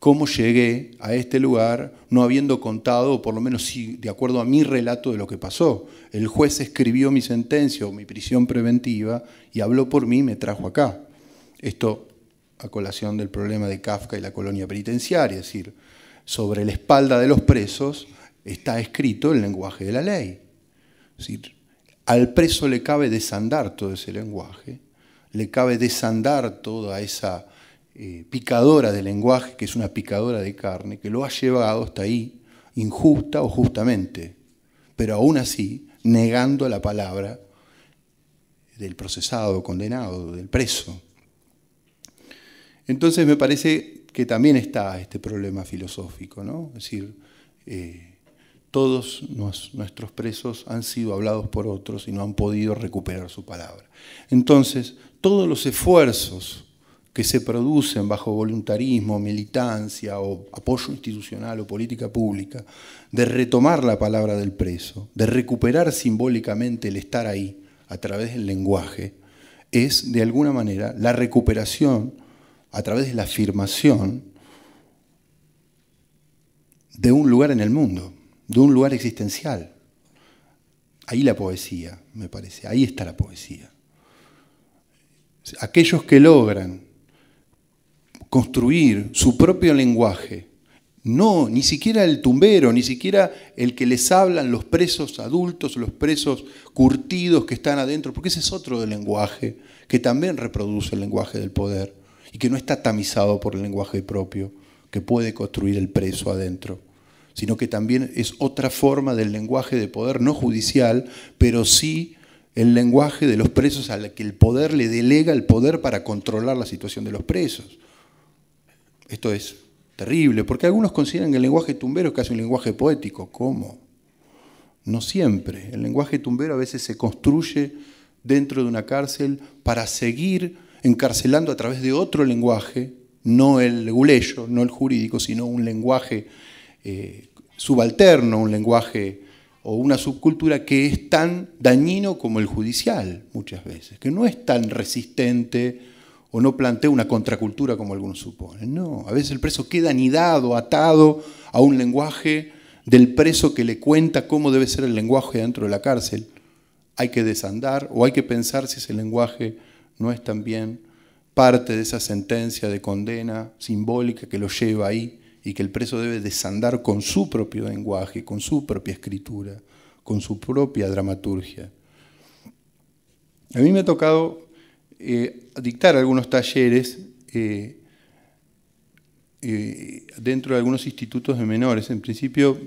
cómo llegué a este lugar no habiendo contado, o por lo menos de acuerdo a mi relato de lo que pasó. El juez escribió mi sentencia o mi prisión preventiva y habló por mí y me trajo acá. Esto a colación del problema de Kafka y la colonia penitenciaria, es decir, sobre la espalda de los presos está escrito el lenguaje de la ley. Es decir, al preso le cabe desandar todo ese lenguaje, le cabe desandar toda esa eh, picadora de lenguaje, que es una picadora de carne, que lo ha llevado hasta ahí, injusta o justamente, pero aún así negando la palabra del procesado, condenado, del preso. Entonces me parece que también está este problema filosófico, ¿no? Es decir, eh, todos nuestros presos han sido hablados por otros y no han podido recuperar su palabra. Entonces, todos los esfuerzos que se producen bajo voluntarismo, militancia o apoyo institucional o política pública, de retomar la palabra del preso, de recuperar simbólicamente el estar ahí a través del lenguaje, es de alguna manera la recuperación a través de la afirmación de un lugar en el mundo, de un lugar existencial. Ahí la poesía, me parece, ahí está la poesía. Aquellos que logran construir su propio lenguaje. No, ni siquiera el tumbero, ni siquiera el que les hablan los presos adultos, los presos curtidos que están adentro, porque ese es otro del lenguaje, que también reproduce el lenguaje del poder y que no está tamizado por el lenguaje propio que puede construir el preso adentro, sino que también es otra forma del lenguaje de poder no judicial, pero sí el lenguaje de los presos al que el poder le delega el poder para controlar la situación de los presos. Esto es terrible, porque algunos consideran que el lenguaje tumbero es casi un lenguaje poético. ¿Cómo? No siempre. El lenguaje tumbero a veces se construye dentro de una cárcel para seguir encarcelando a través de otro lenguaje, no el leguleyo, no el jurídico, sino un lenguaje eh, subalterno, un lenguaje o una subcultura que es tan dañino como el judicial muchas veces, que no es tan resistente o no plantea una contracultura como algunos suponen. No, a veces el preso queda anidado, atado a un lenguaje del preso que le cuenta cómo debe ser el lenguaje dentro de la cárcel. Hay que desandar o hay que pensar si ese lenguaje no es también parte de esa sentencia de condena simbólica que lo lleva ahí y que el preso debe desandar con su propio lenguaje, con su propia escritura, con su propia dramaturgia. A mí me ha tocado eh, dictar algunos talleres eh, eh, dentro de algunos institutos de menores. En principio,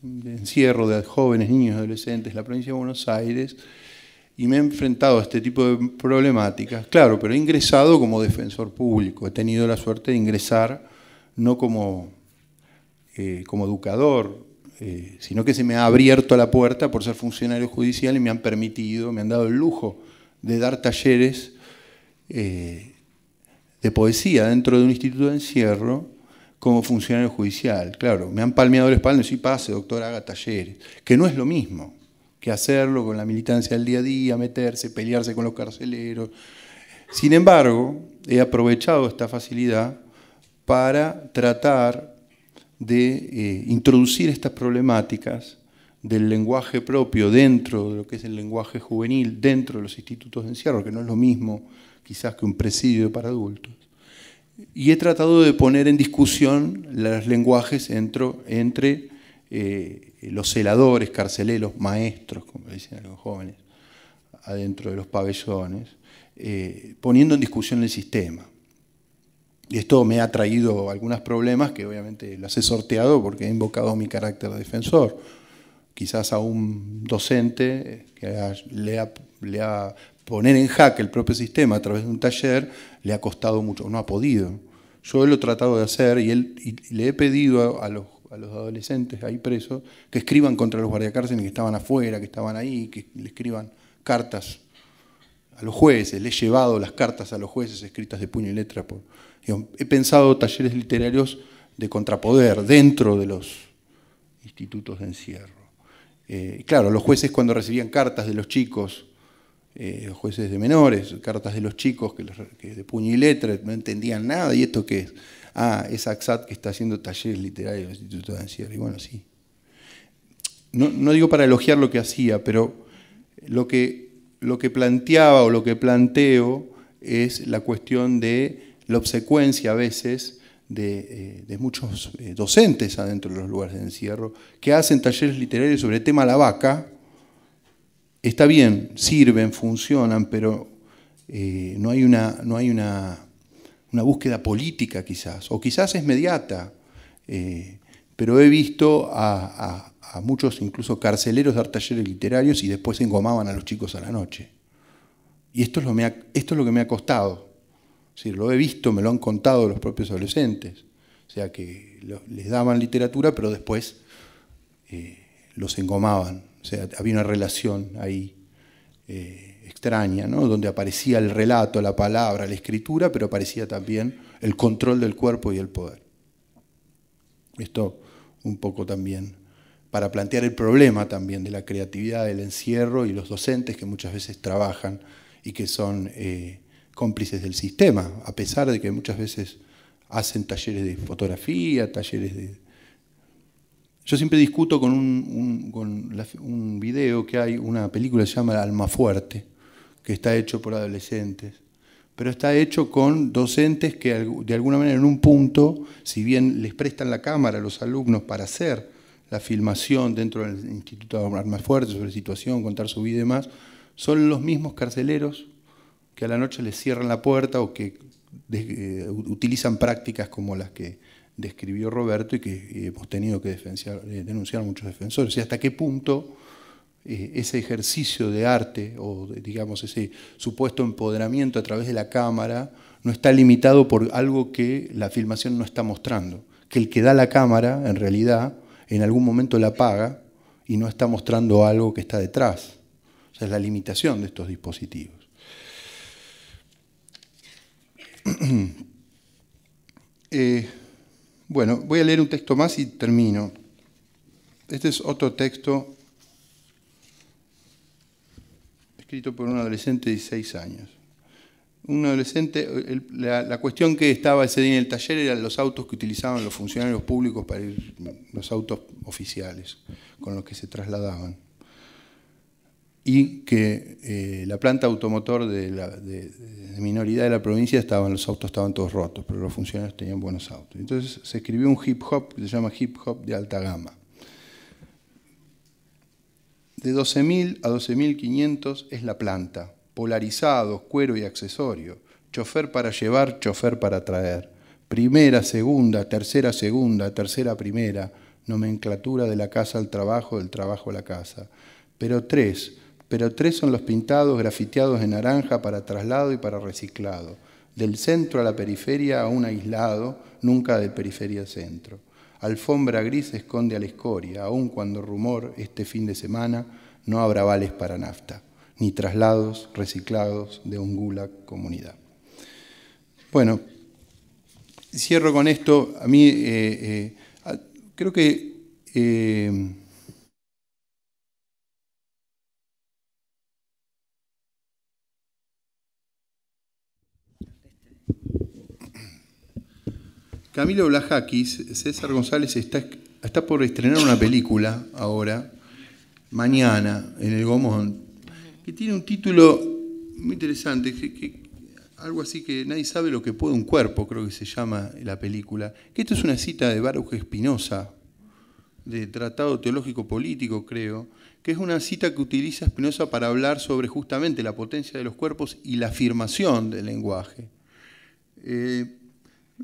de encierro de jóvenes, niños, adolescentes, la provincia de Buenos Aires, y me he enfrentado a este tipo de problemáticas. Claro, pero he ingresado como defensor público, he tenido la suerte de ingresar no como, como educador, sino que se me ha abierto la puerta por ser funcionario judicial y me han permitido, me han dado el lujo de dar talleres eh, de poesía dentro de un instituto de encierro como funcionario judicial. Claro, me han palmeado la espalda y sí pase, doctor, haga talleres, que no es lo mismo que hacerlo con la militancia del día a día, meterse, pelearse con los carceleros. Sin embargo, he aprovechado esta facilidad para tratar de eh, introducir estas problemáticas del lenguaje propio dentro de lo que es el lenguaje juvenil, dentro de los institutos de encierro, que no es lo mismo quizás que un presidio para adultos. Y he tratado de poner en discusión los lenguajes entre, entre eh, los celadores, carceleros, maestros, como dicen los jóvenes, adentro de los pabellones, eh, poniendo en discusión el sistema. Y esto me ha traído algunos problemas que obviamente los he sorteado porque he invocado mi carácter defensor. Quizás a un docente que le le ha poner en jaque el propio sistema a través de un taller le ha costado mucho, no ha podido. Yo lo he tratado de hacer y, él, le he pedido a, los, adolescentes ahí presos que escriban contra los guardiacárceles que estaban afuera, que estaban ahí, que le escriban cartas a los jueces. Le he llevado las cartas a los jueces escritas de puño y letra. Por, he pensado talleres literarios de contrapoder dentro de los institutos de encierro. Eh, claro, los jueces cuando recibían cartas de los chicos eh, jueces de menores, cartas de los chicos que, de puño y letra no entendían nada, ¿y esto que es? Ah, es AXAT que está haciendo talleres literarios en el Instituto de encierro. Y bueno, sí. No, digo para elogiar lo que hacía, pero lo que, lo que planteaba o lo que planteo es la cuestión de la obsecuencia a veces de, eh, muchos eh, docentes adentro de los lugares de encierro que hacen talleres literarios sobre el tema la vaca, está bien, sirven, funcionan, pero eh, no hay, una, no hay una, búsqueda política quizás, o quizás es mediata, eh, pero he visto a, muchos incluso carceleros dar talleres literarios y después engomaban a los chicos a la noche. Y esto es lo, esto es lo que me ha costado. Es lo he visto, me lo han contado los propios adolescentes. O sea que les daban literatura, pero después eh, los engomaban. O sea, había una relación ahí eh, extraña, ¿no? donde aparecía el relato, la palabra, la escritura, pero aparecía también el control del cuerpo y el poder. Esto un poco también para plantear el problema también de la creatividad, del encierro y los docentes que muchas veces trabajan y que son eh, cómplices del sistema, a pesar de que muchas veces hacen talleres de fotografía, talleres de yo siempre discuto con, un, video que hay, una película que se llama Alma Fuerte, que está hecho por adolescentes, pero está hecho con docentes que de alguna manera en un punto, si bien les prestan la cámara a los alumnos para hacer la filmación dentro del Instituto de Fuerte Fuerte, sobre situación, contar su vida y demás, son los mismos carceleros que a la noche les cierran la puerta o que eh, utilizan prácticas como las que describió Roberto y que eh, hemos tenido que eh, denunciar muchos defensores. Y hasta qué punto eh, ese ejercicio de arte o digamos ese supuesto empoderamiento a través de la cámara no está limitado por algo que la filmación no está mostrando, que el que da la cámara en realidad en algún momento la paga y no está mostrando algo que está detrás. O sea, es la limitación de estos dispositivos. *clears throat* Bueno, voy a leer un texto más y termino. Este es otro texto escrito por un adolescente de 16 años. Un adolescente, la, la, cuestión que estaba ese día en el taller eran los autos que utilizaban los funcionarios públicos para ir, los autos oficiales con los que se trasladaban y que eh, la planta automotor de, la, de, de minoridad de la provincia estaban, los autos estaban todos rotos, pero los funcionarios tenían buenos autos. Entonces se escribió un hip hop que se llama hip hop de alta gama. De 12.000 a 12.500 es la planta, Polarizado, cuero y accesorio, chofer para llevar, chofer para traer, primera, segunda, tercera, segunda, tercera, primera, nomenclatura de la casa al trabajo, del trabajo a la casa. Pero tres, pero tres son los pintados, grafiteados de naranja para traslado y para reciclado, del centro a la periferia a un aislado, nunca de periferia a centro. Alfombra gris esconde a la escoria, aun cuando rumor este fin de semana no habrá vales para nafta, ni traslados reciclados de un gulag comunidad. Bueno, cierro con esto. A mí eh, eh, creo que... Eh, Camilo Blajakis, César González está, por estrenar una película ahora, mañana, en el Gomón, que tiene un título muy interesante, que, algo así que nadie sabe lo que puede un cuerpo, creo que se llama la película. Que esto es una cita de Baruch Espinosa, de Tratado Teológico Político, creo, que es una cita que utiliza Espinosa para hablar sobre justamente la potencia de los cuerpos y la afirmación del lenguaje. Eh,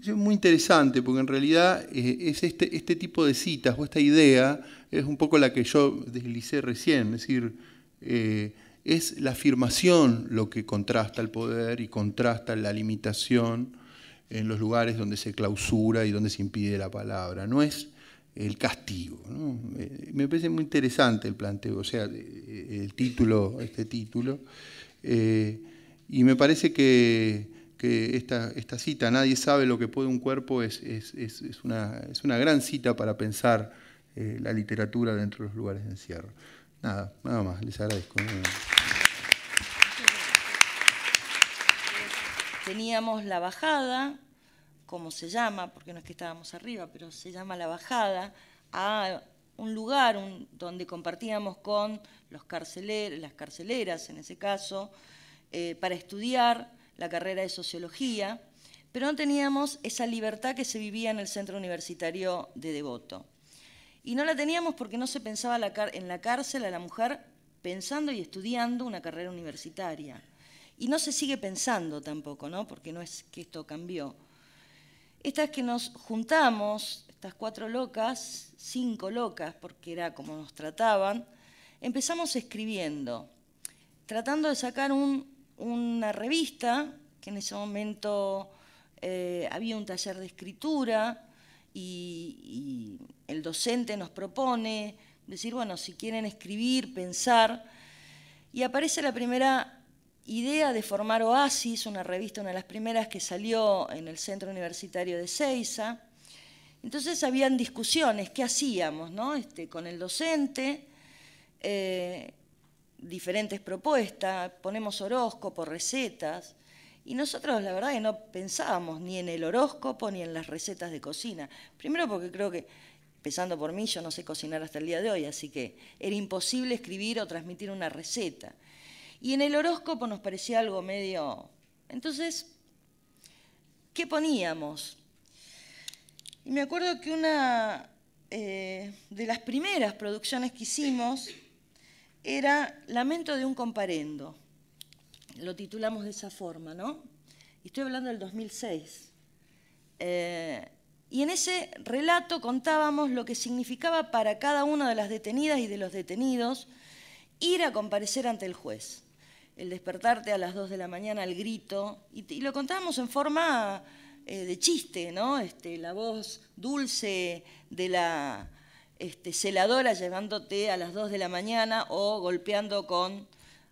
es muy interesante porque en realidad eh, es este, este tipo de citas o esta idea es un poco la que yo deslicé recién, es decir, eh, es la afirmación lo que contrasta el poder y contrasta la limitación en los lugares donde se clausura y donde se impide la palabra, no es el castigo. Eh, me parece muy interesante el planteo, o sea, el título, este título, y me parece que que esta, esta cita, nadie sabe lo que puede un cuerpo, es, es, una, es una, gran cita para pensar eh, la literatura dentro de los lugares de encierro. Nada, nada más, les agradezco. Teníamos la bajada, como se llama, porque no es que estábamos arriba, pero se llama la bajada, a un lugar donde compartíamos con los las carceleras en ese caso, eh, para estudiar la carrera de sociología, pero no teníamos esa libertad que se vivía en el centro universitario de Devoto. Y no la teníamos porque no se pensaba en la cárcel a la mujer pensando y estudiando una carrera universitaria. Y no se sigue pensando tampoco, ¿no? Porque no es que esto cambió. Estas que nos juntamos, estas cuatro locas, cinco locas, porque era como nos trataban, empezamos escribiendo, tratando de sacar un una revista, que en ese momento eh, había un taller de escritura y, el docente nos propone decir, bueno, si quieren escribir, pensar, y aparece la primera idea de formar Oasis, una revista, una de las primeras que salió en el Centro Universitario de Ceiza. Entonces habían discusiones, ¿qué hacíamos no? este, con el docente? Eh, diferentes propuestas, ponemos horóscopos, recetas, y nosotros la verdad que no pensábamos ni en el horóscopo ni en las recetas de cocina. Primero porque creo que, pensando por mí, yo no sé cocinar hasta el día de hoy, así que era imposible escribir o transmitir una receta. Y en el horóscopo nos parecía algo medio... Entonces, ¿qué poníamos? Y me acuerdo que una eh, de las primeras producciones que hicimos era Lamento de un comparendo. Lo titulamos de esa forma, ¿no? estoy hablando del 2006. Eh, y en ese relato contábamos lo que significaba para cada una de las detenidas y de los detenidos ir a comparecer ante el juez. El despertarte a las 2 de la mañana al grito. Y, lo contábamos en forma eh, de chiste, ¿no? Este, la voz dulce de la, este, celadora llevándote a las 2 de la mañana o golpeando con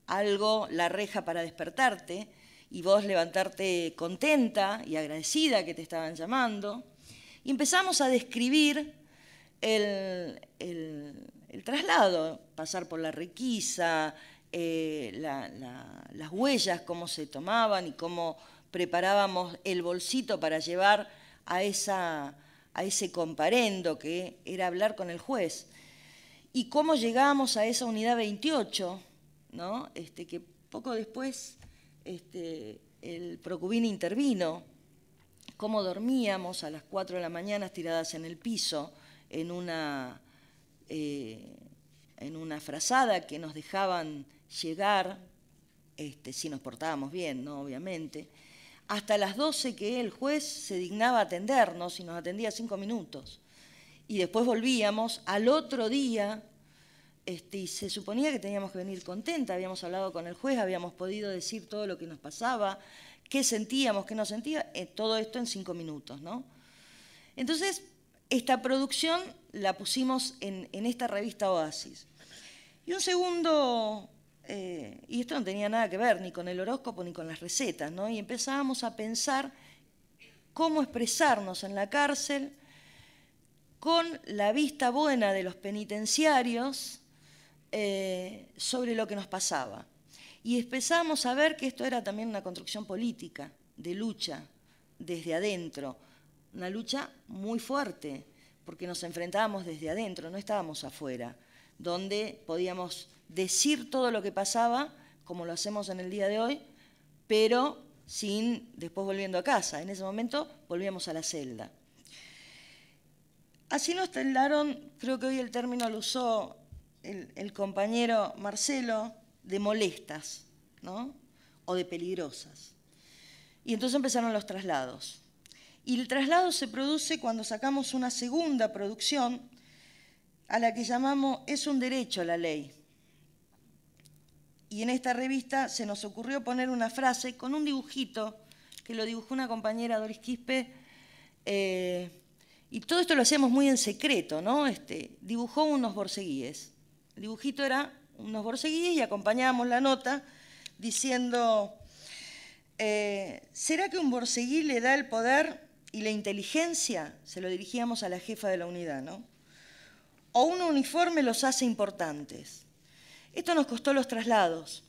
algo la reja para despertarte y vos levantarte contenta y agradecida que te estaban llamando. Y empezamos a describir el, el, traslado, pasar por la requisa, eh, las huellas, cómo se tomaban y cómo preparábamos el bolsito para llevar a esa a ese comparendo que era hablar con el juez. Y cómo llegamos a esa unidad 28, este, que poco después este, el Procubín intervino, cómo dormíamos a las 4 de la mañana tiradas en el piso, en una, eh, en una frazada que nos dejaban llegar, este, si nos portábamos bien, ¿no? obviamente, hasta las 12 que el juez se dignaba atendernos y nos atendía cinco minutos. Y después volvíamos al otro día este, y se suponía que teníamos que venir contenta, habíamos hablado con el juez, habíamos podido decir todo lo que nos pasaba, qué sentíamos, qué no sentía, eh, todo esto en cinco minutos. ¿no? Entonces, esta producción la pusimos en, en esta revista Oasis. Y un segundo eh, y esto no tenía nada que ver ni con el horóscopo ni con las recetas, ¿no? Y empezábamos a pensar cómo expresarnos en la cárcel con la vista buena de los penitenciarios eh, sobre lo que nos pasaba. Y empezamos a ver que esto era también una construcción política, de lucha, desde adentro, una lucha muy fuerte, porque nos enfrentábamos desde adentro, no estábamos afuera donde podíamos decir todo lo que pasaba, como lo hacemos en el día de hoy, pero sin después volviendo a casa. En ese momento volvíamos a la celda. Así nos trasladaron, creo que hoy el término lo usó el, el compañero Marcelo, de molestas, ¿no? O de peligrosas. Y entonces empezaron los traslados. Y el traslado se produce cuando sacamos una segunda producción a la que llamamos Es un derecho la ley. Y en esta revista se nos ocurrió poner una frase con un dibujito que lo dibujó una compañera Doris Quispe. Eh, y todo esto lo hacíamos muy en secreto, ¿no? Este, dibujó unos borseguíes. El dibujito era unos borseguíes y acompañábamos la nota diciendo, eh, ¿será que un borseguí le da el poder y la inteligencia? Se lo dirigíamos a la jefa de la unidad, ¿no? o un uniforme los hace importantes. Esto nos costó los traslados.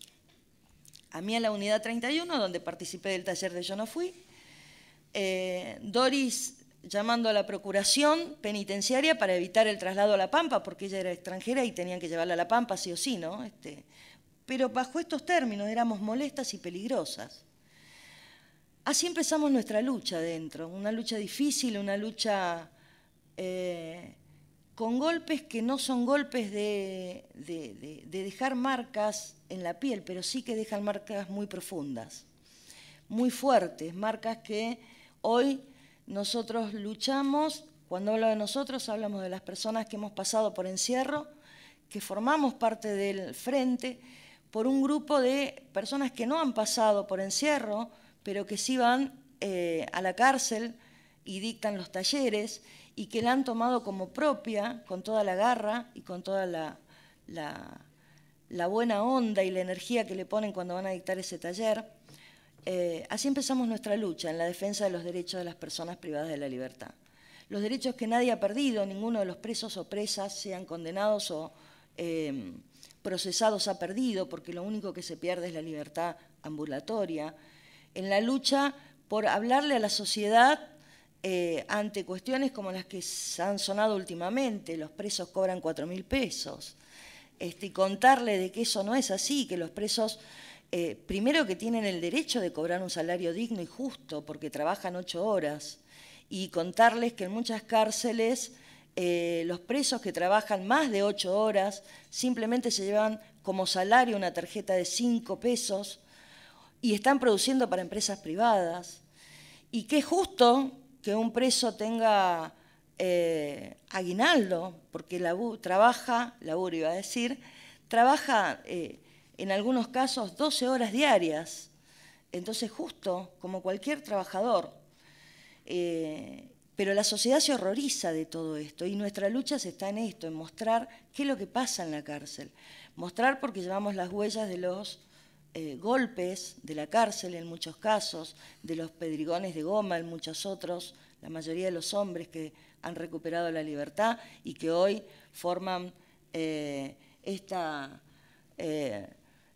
A mí a la unidad 31, donde participé del taller de Yo no fui, eh, Doris llamando a la Procuración Penitenciaria para evitar el traslado a La Pampa, porque ella era extranjera y tenían que llevarla a La Pampa sí o sí, ¿no? Este, pero bajo estos términos éramos molestas y peligrosas. Así empezamos nuestra lucha dentro, una lucha difícil, una lucha eh, con golpes que no son golpes de, dejar marcas en la piel, pero sí que dejan marcas muy profundas, muy fuertes, marcas que hoy nosotros luchamos, cuando hablo de nosotros hablamos de las personas que hemos pasado por encierro, que formamos parte del frente, por un grupo de personas que no han pasado por encierro, pero que sí van eh, a la cárcel y dictan los talleres y que la han tomado como propia, con toda la garra y con toda la, buena onda y la energía que le ponen cuando van a dictar ese taller. Eh, así empezamos nuestra lucha en la defensa de los derechos de las personas privadas de la libertad. Los derechos que nadie ha perdido, ninguno de los presos o presas, sean condenados o eh, procesados, ha perdido, porque lo único que se pierde es la libertad ambulatoria. En la lucha por hablarle a la sociedad eh, ante cuestiones como las que se han sonado últimamente, los presos cobran 4.000 mil pesos, este, y contarle de que eso no es así, que los presos, eh, primero que tienen el derecho de cobrar un salario digno y justo, porque trabajan 8 horas, y contarles que en muchas cárceles eh, los presos que trabajan más de 8 horas simplemente se llevan como salario una tarjeta de 5 pesos y están produciendo para empresas privadas. Y que es justo que un preso tenga eh, aguinaldo, porque la trabaja, va iba a decir, trabaja eh, en algunos casos 12 horas diarias, entonces justo como cualquier trabajador. Eh, pero la sociedad se horroriza de todo esto y nuestra lucha se está en esto, en mostrar qué es lo que pasa en la cárcel. Mostrar porque llevamos las huellas de los eh, golpes de la cárcel en muchos casos, de los pedrigones de goma en muchos otros, la mayoría de los hombres que han recuperado la libertad y que hoy forman eh, esta, eh,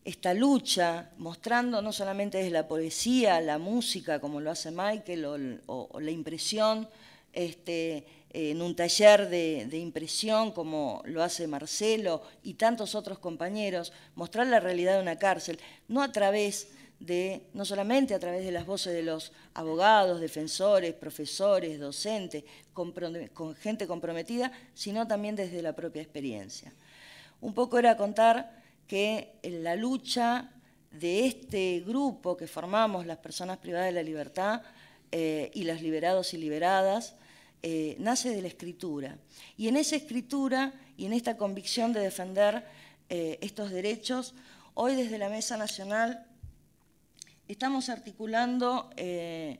esta lucha, mostrando no solamente desde la poesía, la música, como lo hace Michael, o, o la impresión, este, en un taller de, impresión como lo hace Marcelo y tantos otros compañeros, mostrar la realidad de una cárcel, no a través de, no solamente a través de las voces de los abogados, defensores, profesores, docentes, con gente comprometida, sino también desde la propia experiencia. Un poco era contar que la lucha de este grupo que formamos las personas privadas de la libertad eh, y las liberados y liberadas, eh, nace de la escritura. Y en esa escritura y en esta convicción de defender eh, estos derechos, hoy desde la Mesa Nacional estamos articulando, eh,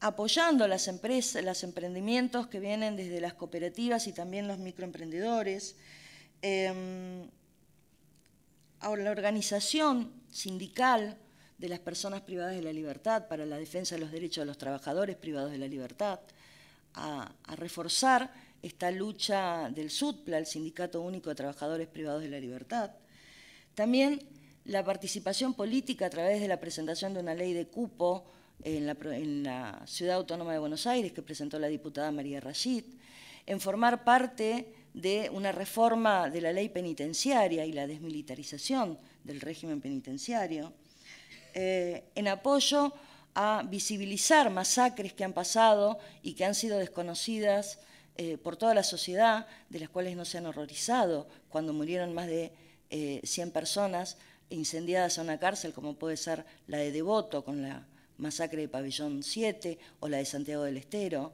apoyando las empresas, los emprendimientos que vienen desde las cooperativas y también los microemprendedores. Em, ahora, la organización sindical de las personas privadas de la libertad para la defensa de los derechos de los trabajadores privados de la libertad a, reforzar esta lucha del SUTPLA, el Sindicato Único de Trabajadores Privados de la Libertad. También la participación política a través de la presentación de una ley de cupo en la, Ciudad Autónoma de Buenos Aires que presentó la diputada María Rashid, en formar parte de una reforma de la ley penitenciaria y la desmilitarización del régimen penitenciario, eh, en apoyo a visibilizar masacres que han pasado y que han sido desconocidas eh, por toda la sociedad, de las cuales no se han horrorizado cuando murieron más de 100 eh, personas incendiadas a una cárcel, como puede ser la de Devoto con la masacre de Pabellón 7 o la de Santiago del Estero.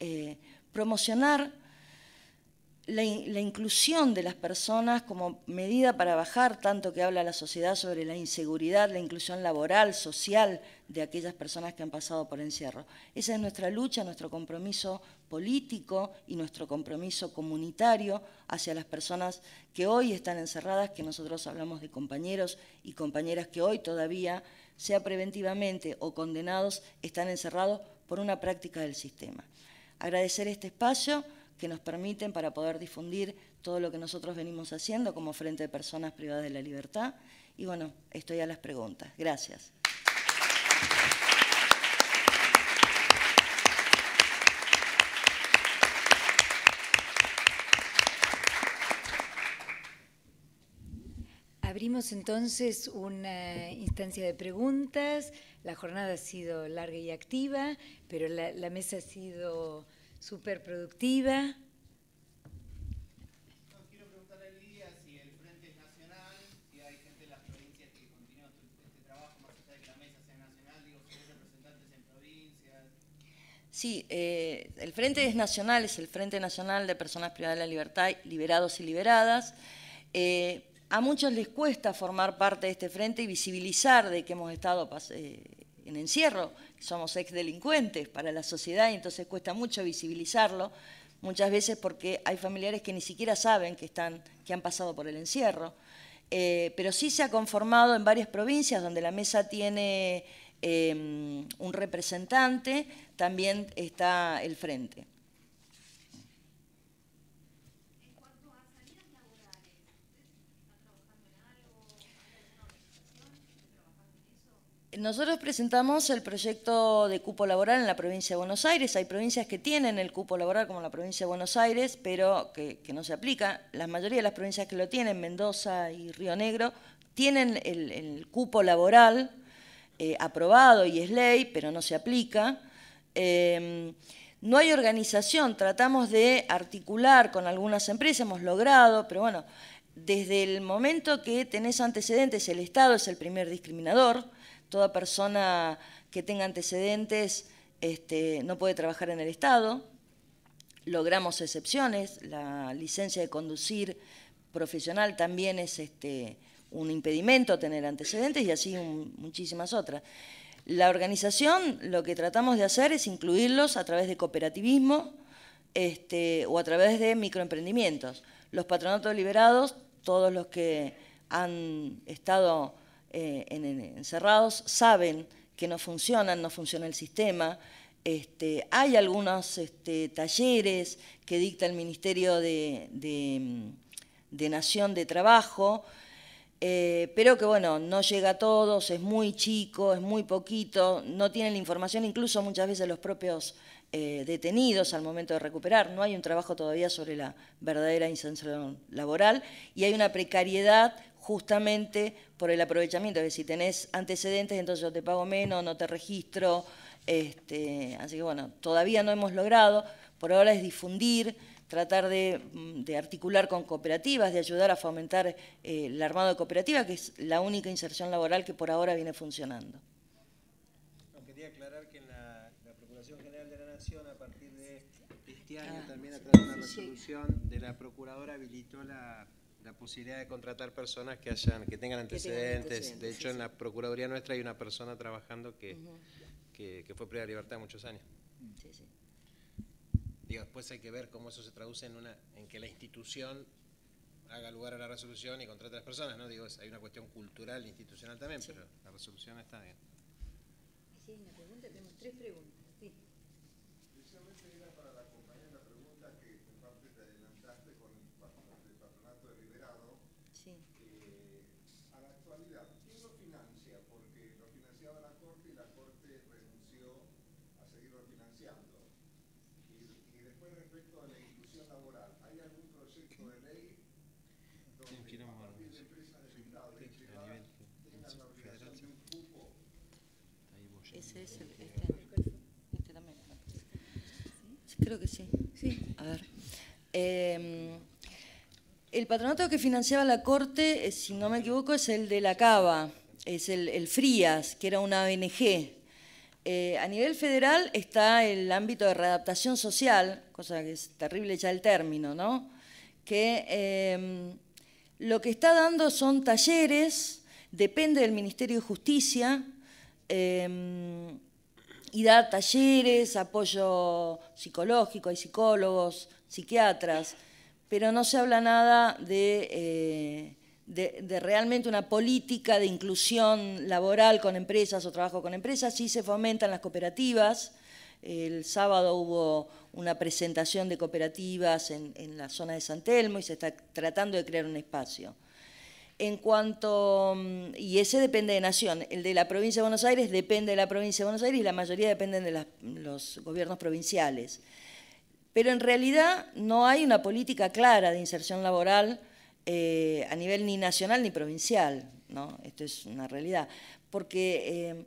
Eh, promocionar la, inclusión de las personas como medida para bajar tanto que habla la sociedad sobre la inseguridad, la inclusión laboral, social de aquellas personas que han pasado por encierro. Esa es nuestra lucha, nuestro compromiso político y nuestro compromiso comunitario hacia las personas que hoy están encerradas, que nosotros hablamos de compañeros y compañeras que hoy todavía, sea preventivamente o condenados, están encerrados por una práctica del sistema. Agradecer este espacio que nos permiten para poder difundir todo lo que nosotros venimos haciendo como Frente de Personas Privadas de la Libertad. Y bueno, estoy a las preguntas. Gracias. Abrimos entonces una instancia de preguntas. La jornada ha sido larga y activa, pero la, mesa ha sido Súper productiva. Quiero preguntarle, Lidia, si el Frente Nacional, si hay gente de las provincias que continúa con este trabajo, más allá de que la mesa sea nacional, digo, si hay representantes en provincias. Sí, eh, el Frente Nacional es el Frente Nacional de Personas Privadas de la Libertad, Liberados y Liberadas. Eh, a muchos les cuesta formar parte de este frente y visibilizar de que hemos estado... Eh, en encierro, somos exdelincuentes para la sociedad y entonces cuesta mucho visibilizarlo, muchas veces porque hay familiares que ni siquiera saben que, están, que han pasado por el encierro. Eh, pero sí se ha conformado en varias provincias donde la mesa tiene eh, un representante, también está el frente. Nosotros presentamos el proyecto de cupo laboral en la provincia de Buenos Aires. Hay provincias que tienen el cupo laboral, como la provincia de Buenos Aires, pero que, no se aplica. La mayoría de las provincias que lo tienen, Mendoza y Río Negro, tienen el, cupo laboral eh, aprobado y es ley, pero no se aplica. Em, no hay organización, tratamos de articular con algunas empresas, hemos logrado, pero bueno, desde el momento que tenés antecedentes, el Estado es el primer discriminador, toda persona que tenga antecedentes este, no puede trabajar en el Estado. Logramos excepciones, la licencia de conducir profesional también es este, un impedimento tener antecedentes y así muchísimas otras. La organización lo que tratamos de hacer es incluirlos a través de cooperativismo este, o a través de microemprendimientos. Los patronatos liberados, todos los que han estado eh, encerrados saben que no funcionan, no funciona el sistema. Este, hay algunos este, talleres que dicta el Ministerio de, Nación de Trabajo, eh, pero que bueno, no llega a todos, es muy chico, es muy poquito, no tienen la información, incluso muchas veces los propios eh, detenidos al momento de recuperar, no hay un trabajo todavía sobre la verdadera inserción laboral y hay una precariedad justamente por el aprovechamiento, que si tenés antecedentes, entonces yo te pago menos, no te registro. Este, así que bueno, todavía no hemos logrado, por ahora es difundir, tratar de, mm, articular con cooperativas, de ayudar a fomentar eh, el armado de cooperativas, que es la única inserción laboral que por ahora viene funcionando. quería aclarar que la, Procuración General de la Nación, a partir de este año, ah, también a través una resolución de la Procuradora habilitó la la posibilidad de contratar personas que hayan, que tengan antecedentes. de hecho, en la Procuraduría nuestra hay una persona trabajando que, fue privada de libertad muchos años. Sí, Digo, después hay que ver cómo eso se traduce en una, en que la institución haga lugar a la resolución y contrate a las personas, ¿no? Digo, hay una cuestión cultural, institucional también, pero la resolución está bien. tenemos tres preguntas. Creo que sí. A ver. Em, el patronato que financiaba la Corte, eh, si no me equivoco, es el de la Cava, es el, Frías, que era una ONG. Eh, a nivel federal está el ámbito de readaptación social, cosa que es terrible ya el término, ¿no? Que em, lo que está dando son talleres, depende del Ministerio de Justicia. Em, y da talleres, apoyo psicológico, hay psicólogos, psiquiatras, pero no se habla nada eh, de, realmente una política de inclusión laboral con empresas o trabajo con empresas, sí se fomentan las cooperativas. El sábado hubo una presentación de cooperativas en, en la zona de San Telmo y se está tratando de crear un espacio. En cuanto, mm, y ese depende de Nación, el de la provincia de Buenos Aires depende de la provincia de Buenos Aires y la mayoría dependen de los gobiernos provinciales. Pero en realidad no hay una política clara de inserción laboral eh, a nivel ni nacional ni provincial, ¿no? Esto es una realidad, porque eh,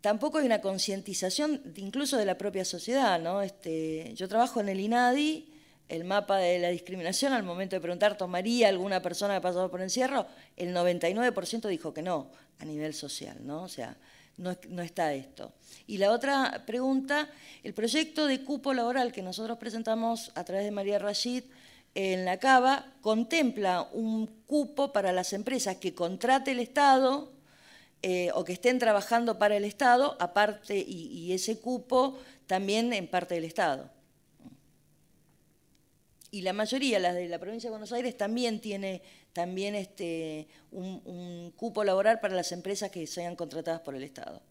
tampoco hay una concientización incluso de la propia sociedad, ¿no? Este, yo trabajo en el INADI el mapa de la discriminación, al momento de preguntar, ¿tomaría alguna persona que ha pasado por encierro? El 99% dijo que no, a nivel social, ¿no? O sea, no, está esto. Y la otra pregunta, el proyecto de cupo laboral que nosotros presentamos a través de María Rashid en la Cava contempla un cupo para las empresas que contrate el Estado eh, o que estén trabajando para el Estado, aparte, y ese cupo también en parte del Estado y la mayoría, las de la provincia de Buenos Aires, también tiene también este, un, un cupo laboral para las empresas que sean contratadas por el Estado.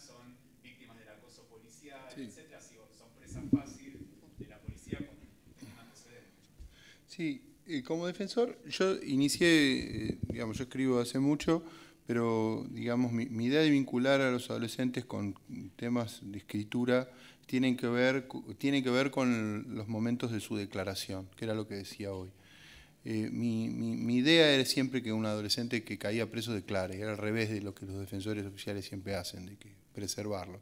son víctimas del acoso policial, sí. etcétera, si son presas fácil de la policía con Sí, como defensor, yo inicié, eh, digamos, yo escribo hace mucho, pero digamos, mi, idea de vincular a los adolescentes con temas de escritura tienen que ver, tiene que ver con los momentos de su declaración, que era lo que decía hoy. Eh, mi, mi, idea era siempre que un adolescente que caía preso declare, era al revés de lo que los defensores oficiales siempre hacen, de que preservarlo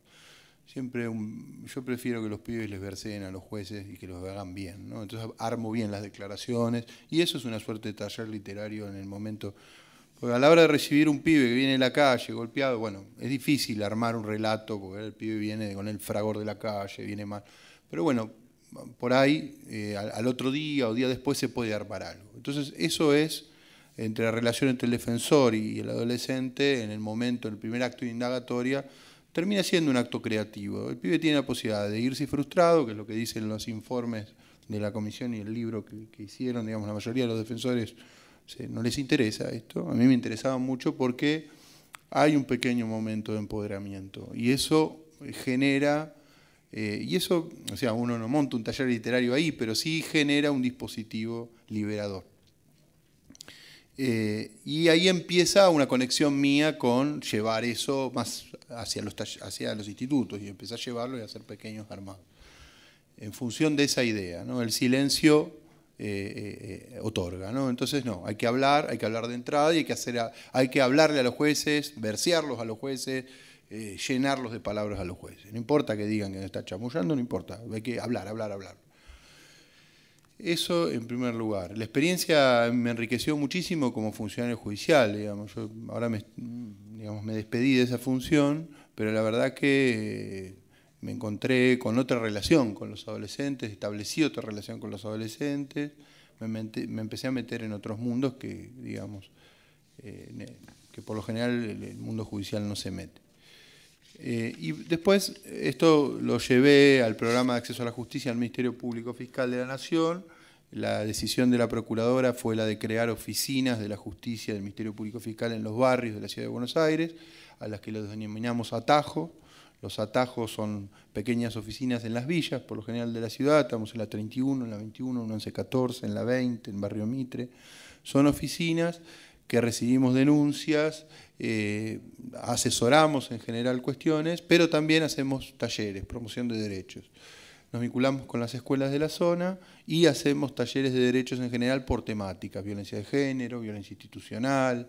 Siempre yo prefiero que los pibes les verseen a los jueces y que los hagan bien, Entonces armo bien las declaraciones y eso es una suerte de taller literario en el momento. Porque a la hora de recibir un pibe que viene de la calle golpeado, bueno, es difícil armar un relato porque el pibe viene con el fragor de la calle, viene mal. Pero bueno, por ahí eh, al, otro día o día después se puede armar algo. Entonces eso es entre la relación entre el defensor y el adolescente en el momento, en el primer acto de indagatoria, termina siendo un acto creativo. El pibe tiene la posibilidad de irse frustrado, que es lo que dicen los informes de la comisión y el libro que, hicieron, digamos, la mayoría de los defensores no les interesa esto. A mí me interesaba mucho porque hay un pequeño momento de empoderamiento y eso genera, eh, y eso, o sea, uno no monta un taller literario ahí, pero sí genera un dispositivo liberador. Eh, y ahí empieza una conexión mía con llevar eso más hacia los, hacia los institutos y empezar a llevarlo y hacer pequeños armados. En función de esa idea, ¿no? el silencio eh, eh, eh, otorga. ¿no? Entonces, no, hay que hablar, hay que hablar de entrada y hay que, hacer hay que hablarle a los jueces, versearlos a los jueces, llenarlos de palabras a los jueces. No importa que digan que no está chamullando, no importa, hay que hablar, hablar, hablar. Eso en primer lugar. La experiencia me enriqueció muchísimo como funcionario judicial, ahora me, digamos, me despedí de esa función, pero la verdad que eh, me encontré con otra relación con los adolescentes, establecí otra relación con los adolescentes, me, me empecé a meter en otros mundos que, digamos, eh, que por lo general el mundo judicial no se mete. Eh, y después esto lo llevé al programa de acceso a la justicia al Ministerio Público Fiscal de la Nación, la decisión de la Procuradora fue la de crear oficinas de la justicia del Ministerio Público Fiscal en los barrios de la Ciudad de Buenos Aires, a las que los denominamos atajo. Los atajos son pequeñas oficinas en las villas, por lo general de la ciudad, estamos en la 31, en la 21, en la 14, en la 20, en Barrio Mitre. Son oficinas que recibimos denuncias, eh, asesoramos en general cuestiones, pero también hacemos talleres, promoción de derechos nos vinculamos con las escuelas de la zona y hacemos talleres de derechos en general por temáticas, violencia de género, violencia institucional,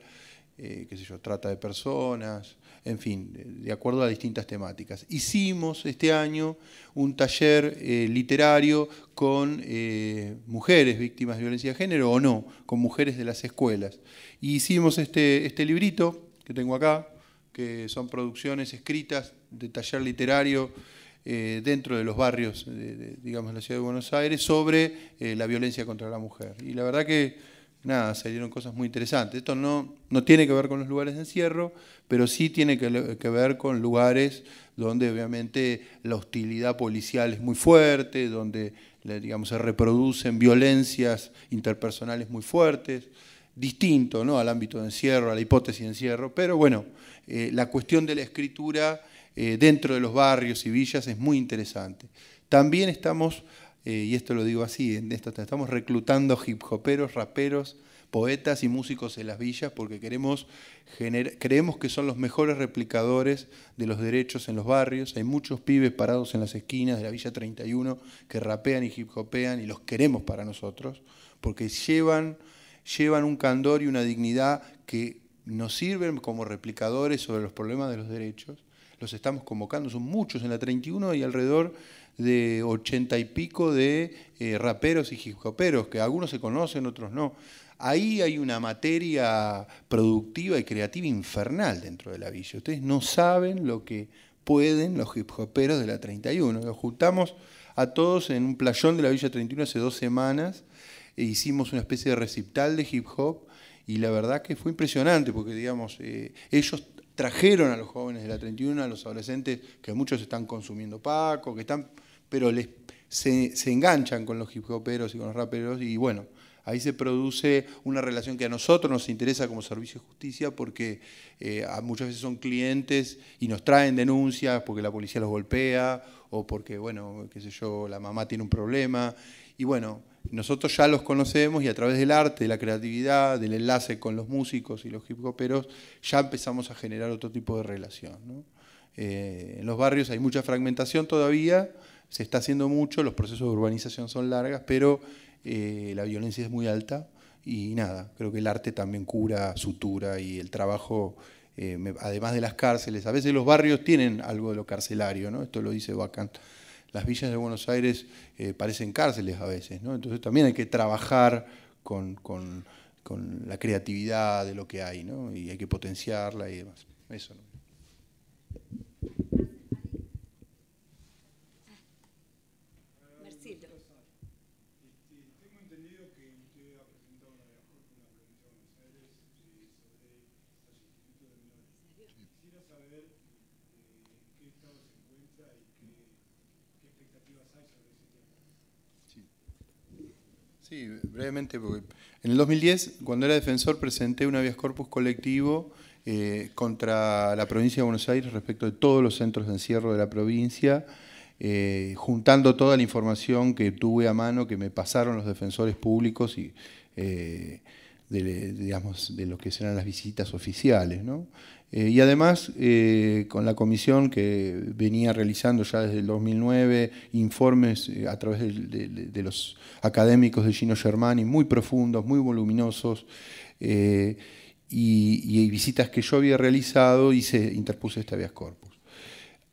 eh, qué sé yo, trata de personas, en fin, de acuerdo a distintas temáticas. Hicimos este año un taller eh, literario con eh, mujeres víctimas de violencia de género o no, con mujeres de las escuelas. Y hicimos este, este librito que tengo acá, que son producciones escritas de taller literario eh, dentro de los barrios, de, digamos, la ciudad de Buenos Aires, sobre eh, la violencia contra la mujer. Y la verdad que, nada, salieron cosas muy interesantes. Esto no, no tiene que ver con los lugares de encierro, pero sí tiene que, ver con lugares donde obviamente la hostilidad policial es muy fuerte, donde digamos, se reproducen violencias interpersonales muy fuertes, distinto ¿no? al ámbito de encierro, a la hipótesis de encierro, pero bueno, eh, la cuestión de la escritura eh, dentro de los barrios y villas es muy interesante. También estamos, eh, y esto lo digo así, en estamos reclutando hip hoperos, raperos, poetas y músicos en las villas porque queremos creemos que son los mejores replicadores de los derechos en los barrios. Hay muchos pibes parados en las esquinas de la Villa 31 que rapean y hip hopean y los queremos para nosotros porque llevan, llevan un candor y una dignidad que nos sirven como replicadores sobre los problemas de los derechos los estamos convocando, son muchos, en la 31 hay alrededor de 80 y pico de eh, raperos y hip hoperos, que algunos se conocen, otros no. Ahí hay una materia productiva y creativa infernal dentro de la villa. Ustedes no saben lo que pueden los hip hoperos de la 31. Los juntamos a todos en un playón de la Villa 31 hace dos semanas. E hicimos una especie de recital de hip hop y la verdad que fue impresionante porque, digamos, eh, ellos trajeron a los jóvenes de la 31, a los adolescentes, que muchos están consumiendo Paco, que están, pero les, se, enganchan con los hip hoperos y con los raperos, y bueno, ahí se produce una relación que a nosotros nos interesa como servicio de justicia porque eh, muchas veces son clientes y nos traen denuncias porque la policía los golpea o porque, bueno, qué sé yo, la mamá tiene un problema. Y bueno, nosotros ya los conocemos y a través del arte, de la creatividad, del enlace con los músicos y los hip hoperos, ya empezamos a generar otro tipo de relación. Eh, en los barrios hay mucha fragmentación todavía, se está haciendo mucho, los procesos de urbanización son largas, pero eh, la violencia es muy alta y nada, creo que el arte también cura, sutura y el trabajo, eh, además de las cárceles, a veces los barrios tienen algo de lo carcelario, esto lo dice Bacant las villas de Buenos Aires eh, parecen cárceles a veces, ¿no? Entonces también hay que trabajar con, con, la creatividad de lo que hay, ¿no? Y hay que potenciarla y demás. Eso, ¿no? Sí, brevemente, porque en el 2010, cuando era defensor, presenté un habeas corpus colectivo eh, contra la provincia de Buenos Aires respecto de todos los centros de encierro de la provincia, eh, juntando toda la información que tuve a mano, que me pasaron los defensores públicos y. Eh, de, digamos, de lo que serán las visitas oficiales. Eh, y además, eh, con la comisión que venía realizando ya desde el 2009 informes eh, a través de, los académicos de Gino Germani, muy profundos, muy voluminosos, y, visitas que yo había realizado y se interpuso este habeas corpus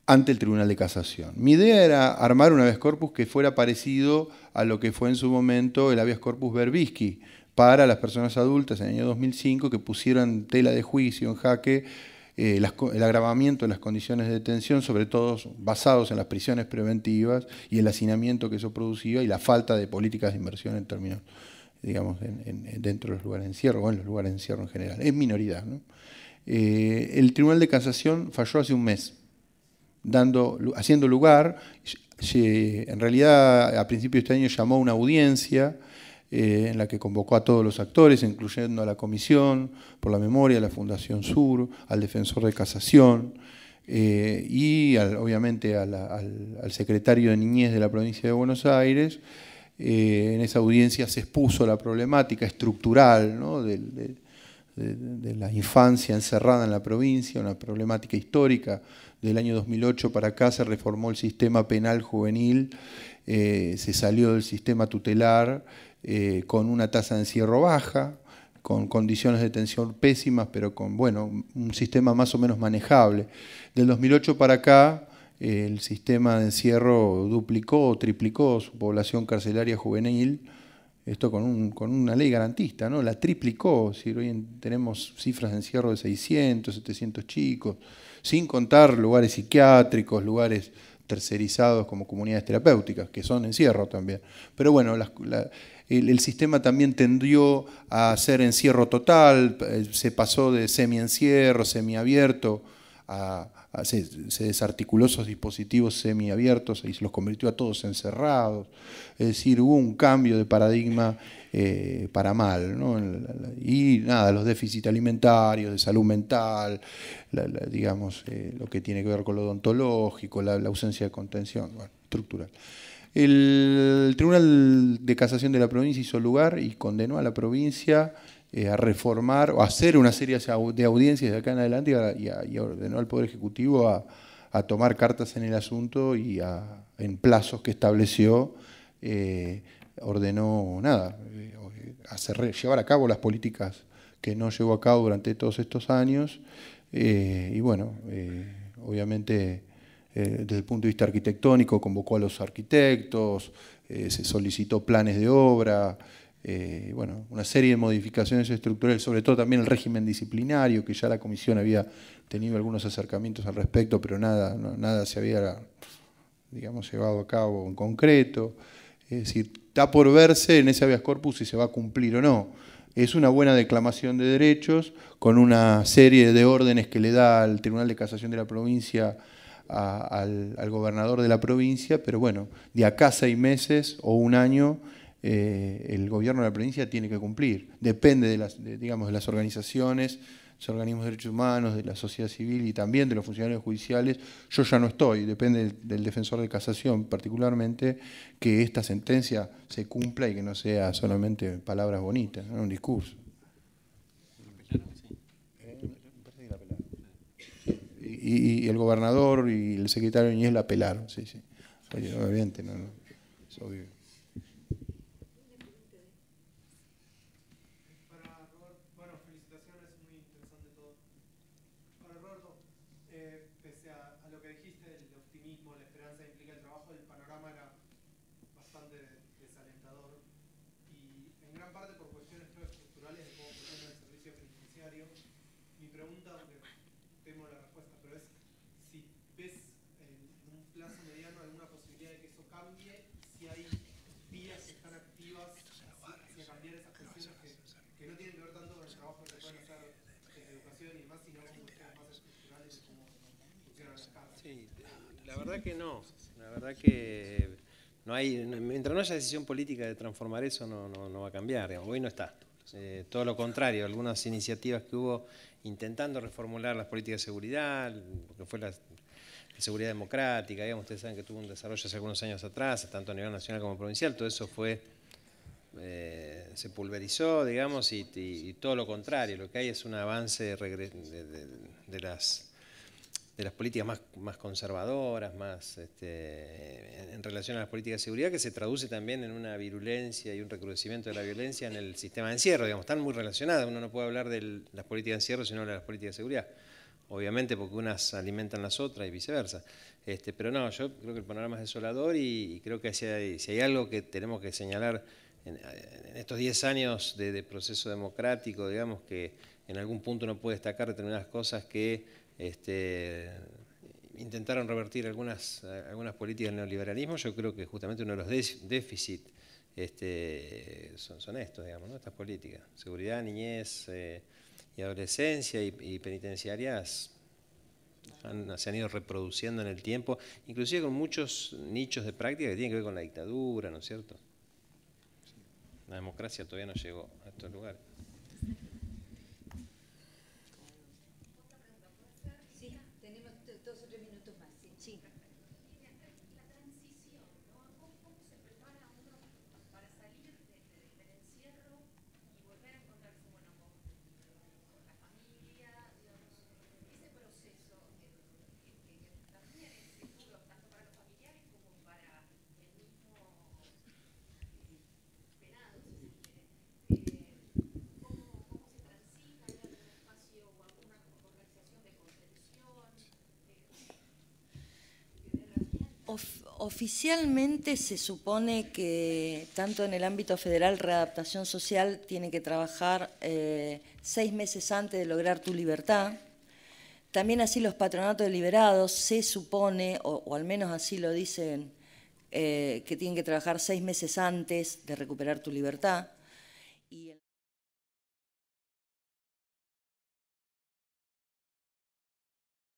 ante el Tribunal de Casación. Mi idea era armar un habeas corpus que fuera parecido a lo que fue en su momento el habeas corpus Berbisky, para las personas adultas en el año 2005 que pusieron tela de juicio en jaque eh, el agravamiento de las condiciones de detención, sobre todo basados en las prisiones preventivas y el hacinamiento que eso producía y la falta de políticas de inversión en términos, digamos, dentro de los lugares de encierro o en los lugares de encierro en general. Es minoridad. Eh, el Tribunal de Casación falló hace un mes, dando, haciendo lugar, eh, en realidad a principios de este año llamó una audiencia eh, en la que convocó a todos los actores, incluyendo a la Comisión por la Memoria, a la Fundación Sur, al Defensor de Casación eh, y obviamente al, Secretario de Niñez de la provincia de Buenos Aires. Eh, en esa audiencia se expuso la problemática estructural de, la infancia encerrada en la provincia, una problemática histórica del año 2008 para acá se reformó el sistema penal juvenil, se salió del sistema tutelar eh, con una tasa de encierro baja, con condiciones de tensión pésimas, pero con bueno, un sistema más o menos manejable. Del 2008 para acá, el sistema de encierro duplicó triplicó su población carcelaria juvenil, esto con, con una ley garantista, ¿no? la triplicó, si hoy tenemos cifras de encierro de 600, 700 chicos, sin contar lugares psiquiátricos, lugares tercerizados como comunidades terapéuticas, que son encierro también. Pero bueno, las, el, sistema también tendió a ser encierro total, eh, se pasó de semi-encierro, semiabierto, a, se, desarticuló esos dispositivos semiabiertos y se los convirtió a todos encerrados. Es decir, hubo un cambio de paradigma eh, para mal. Y nada, los déficits alimentarios, de salud mental, digamos, eh, lo que tiene que ver con lo odontológico, la, ausencia de contención bueno, estructural. El Tribunal de Casación de la provincia hizo lugar y condenó a la provincia eh, a reformar o a hacer una serie de audiencias de acá en adelante y, ordenó al Poder Ejecutivo a, tomar cartas en el asunto y en plazos que estableció, eh, ordenó nada, eh, hacer, llevar a cabo las políticas que no llevó a cabo durante todos estos años. y bueno, obviamente eh, desde el punto de vista arquitectónico, convocó a los arquitectos, eh, se solicitó planes de obra, eh, bueno, una serie de modificaciones estructurales, sobre todo también el régimen disciplinario, que ya la comisión había tenido algunos acercamientos al respecto, pero nada, nada se había, digamos, llevado a cabo en concreto. Es decir, está por verse en ese habeas corpus si se va a cumplir o no. Es una buena declamación de derechos con una serie de órdenes que le da al Tribunal de Casación de la Provincia al, gobernador de la provincia, pero bueno, de acá seis meses o un año eh, el gobierno de la provincia tiene que cumplir. Depende de las, digamos, de las organizaciones, los organismos de derechos humanos, de la sociedad civil y también de los funcionarios judiciales, yo ya no estoy, depende del, defensor de casación particularmente, que esta sentencia se cumpla y que no sea solamente palabras bonitas, un discurso. y, y, el gobernador y el secretario Niñez la apelaron, sí, sí. Obviamente, no, no. es obvio. verdad que no. La verdad que no hay, mientras no haya decisión política de transformar eso, no, va a cambiar. Hoy no está. Eh, todo lo contrario, algunas iniciativas que hubo intentando reformular las políticas de seguridad, lo que fue la, seguridad democrática, digamos, ustedes saben que tuvo un desarrollo hace algunos años atrás, tanto a nivel nacional como provincial, todo eso fue, eh, se pulverizó, digamos, y, todo lo contrario, lo que hay es un avance de las de las políticas más, más conservadoras, más este, en, relación a las políticas de seguridad, que se traduce también en una virulencia y un recrudecimiento de la violencia en el sistema de encierro, digamos, están muy relacionadas, uno no puede hablar de las políticas de encierro sino de las políticas de seguridad, obviamente porque unas alimentan las otras y viceversa. Este, pero no, yo creo que el panorama es desolador y, creo que si hay, algo que tenemos que señalar en, estos 10 años de, de proceso democrático, digamos que en algún punto uno puede destacar determinadas cosas que este, intentaron revertir algunas, algunas políticas del neoliberalismo, yo creo que justamente uno de los déficits este, son, estos, digamos, ¿no? estas políticas. Seguridad, niñez eh, y adolescencia y, penitenciarias se han ido reproduciendo en el tiempo, inclusive con muchos nichos de práctica que tienen que ver con la dictadura, ¿no es cierto? La democracia todavía no llegó a estos lugares. Oficialmente se supone que tanto en el ámbito federal readaptación social tiene que trabajar eh, seis meses antes de lograr tu libertad. También así los patronatos liberados se supone, o, al menos así lo dicen, eh, que tienen que trabajar seis meses antes de recuperar tu libertad.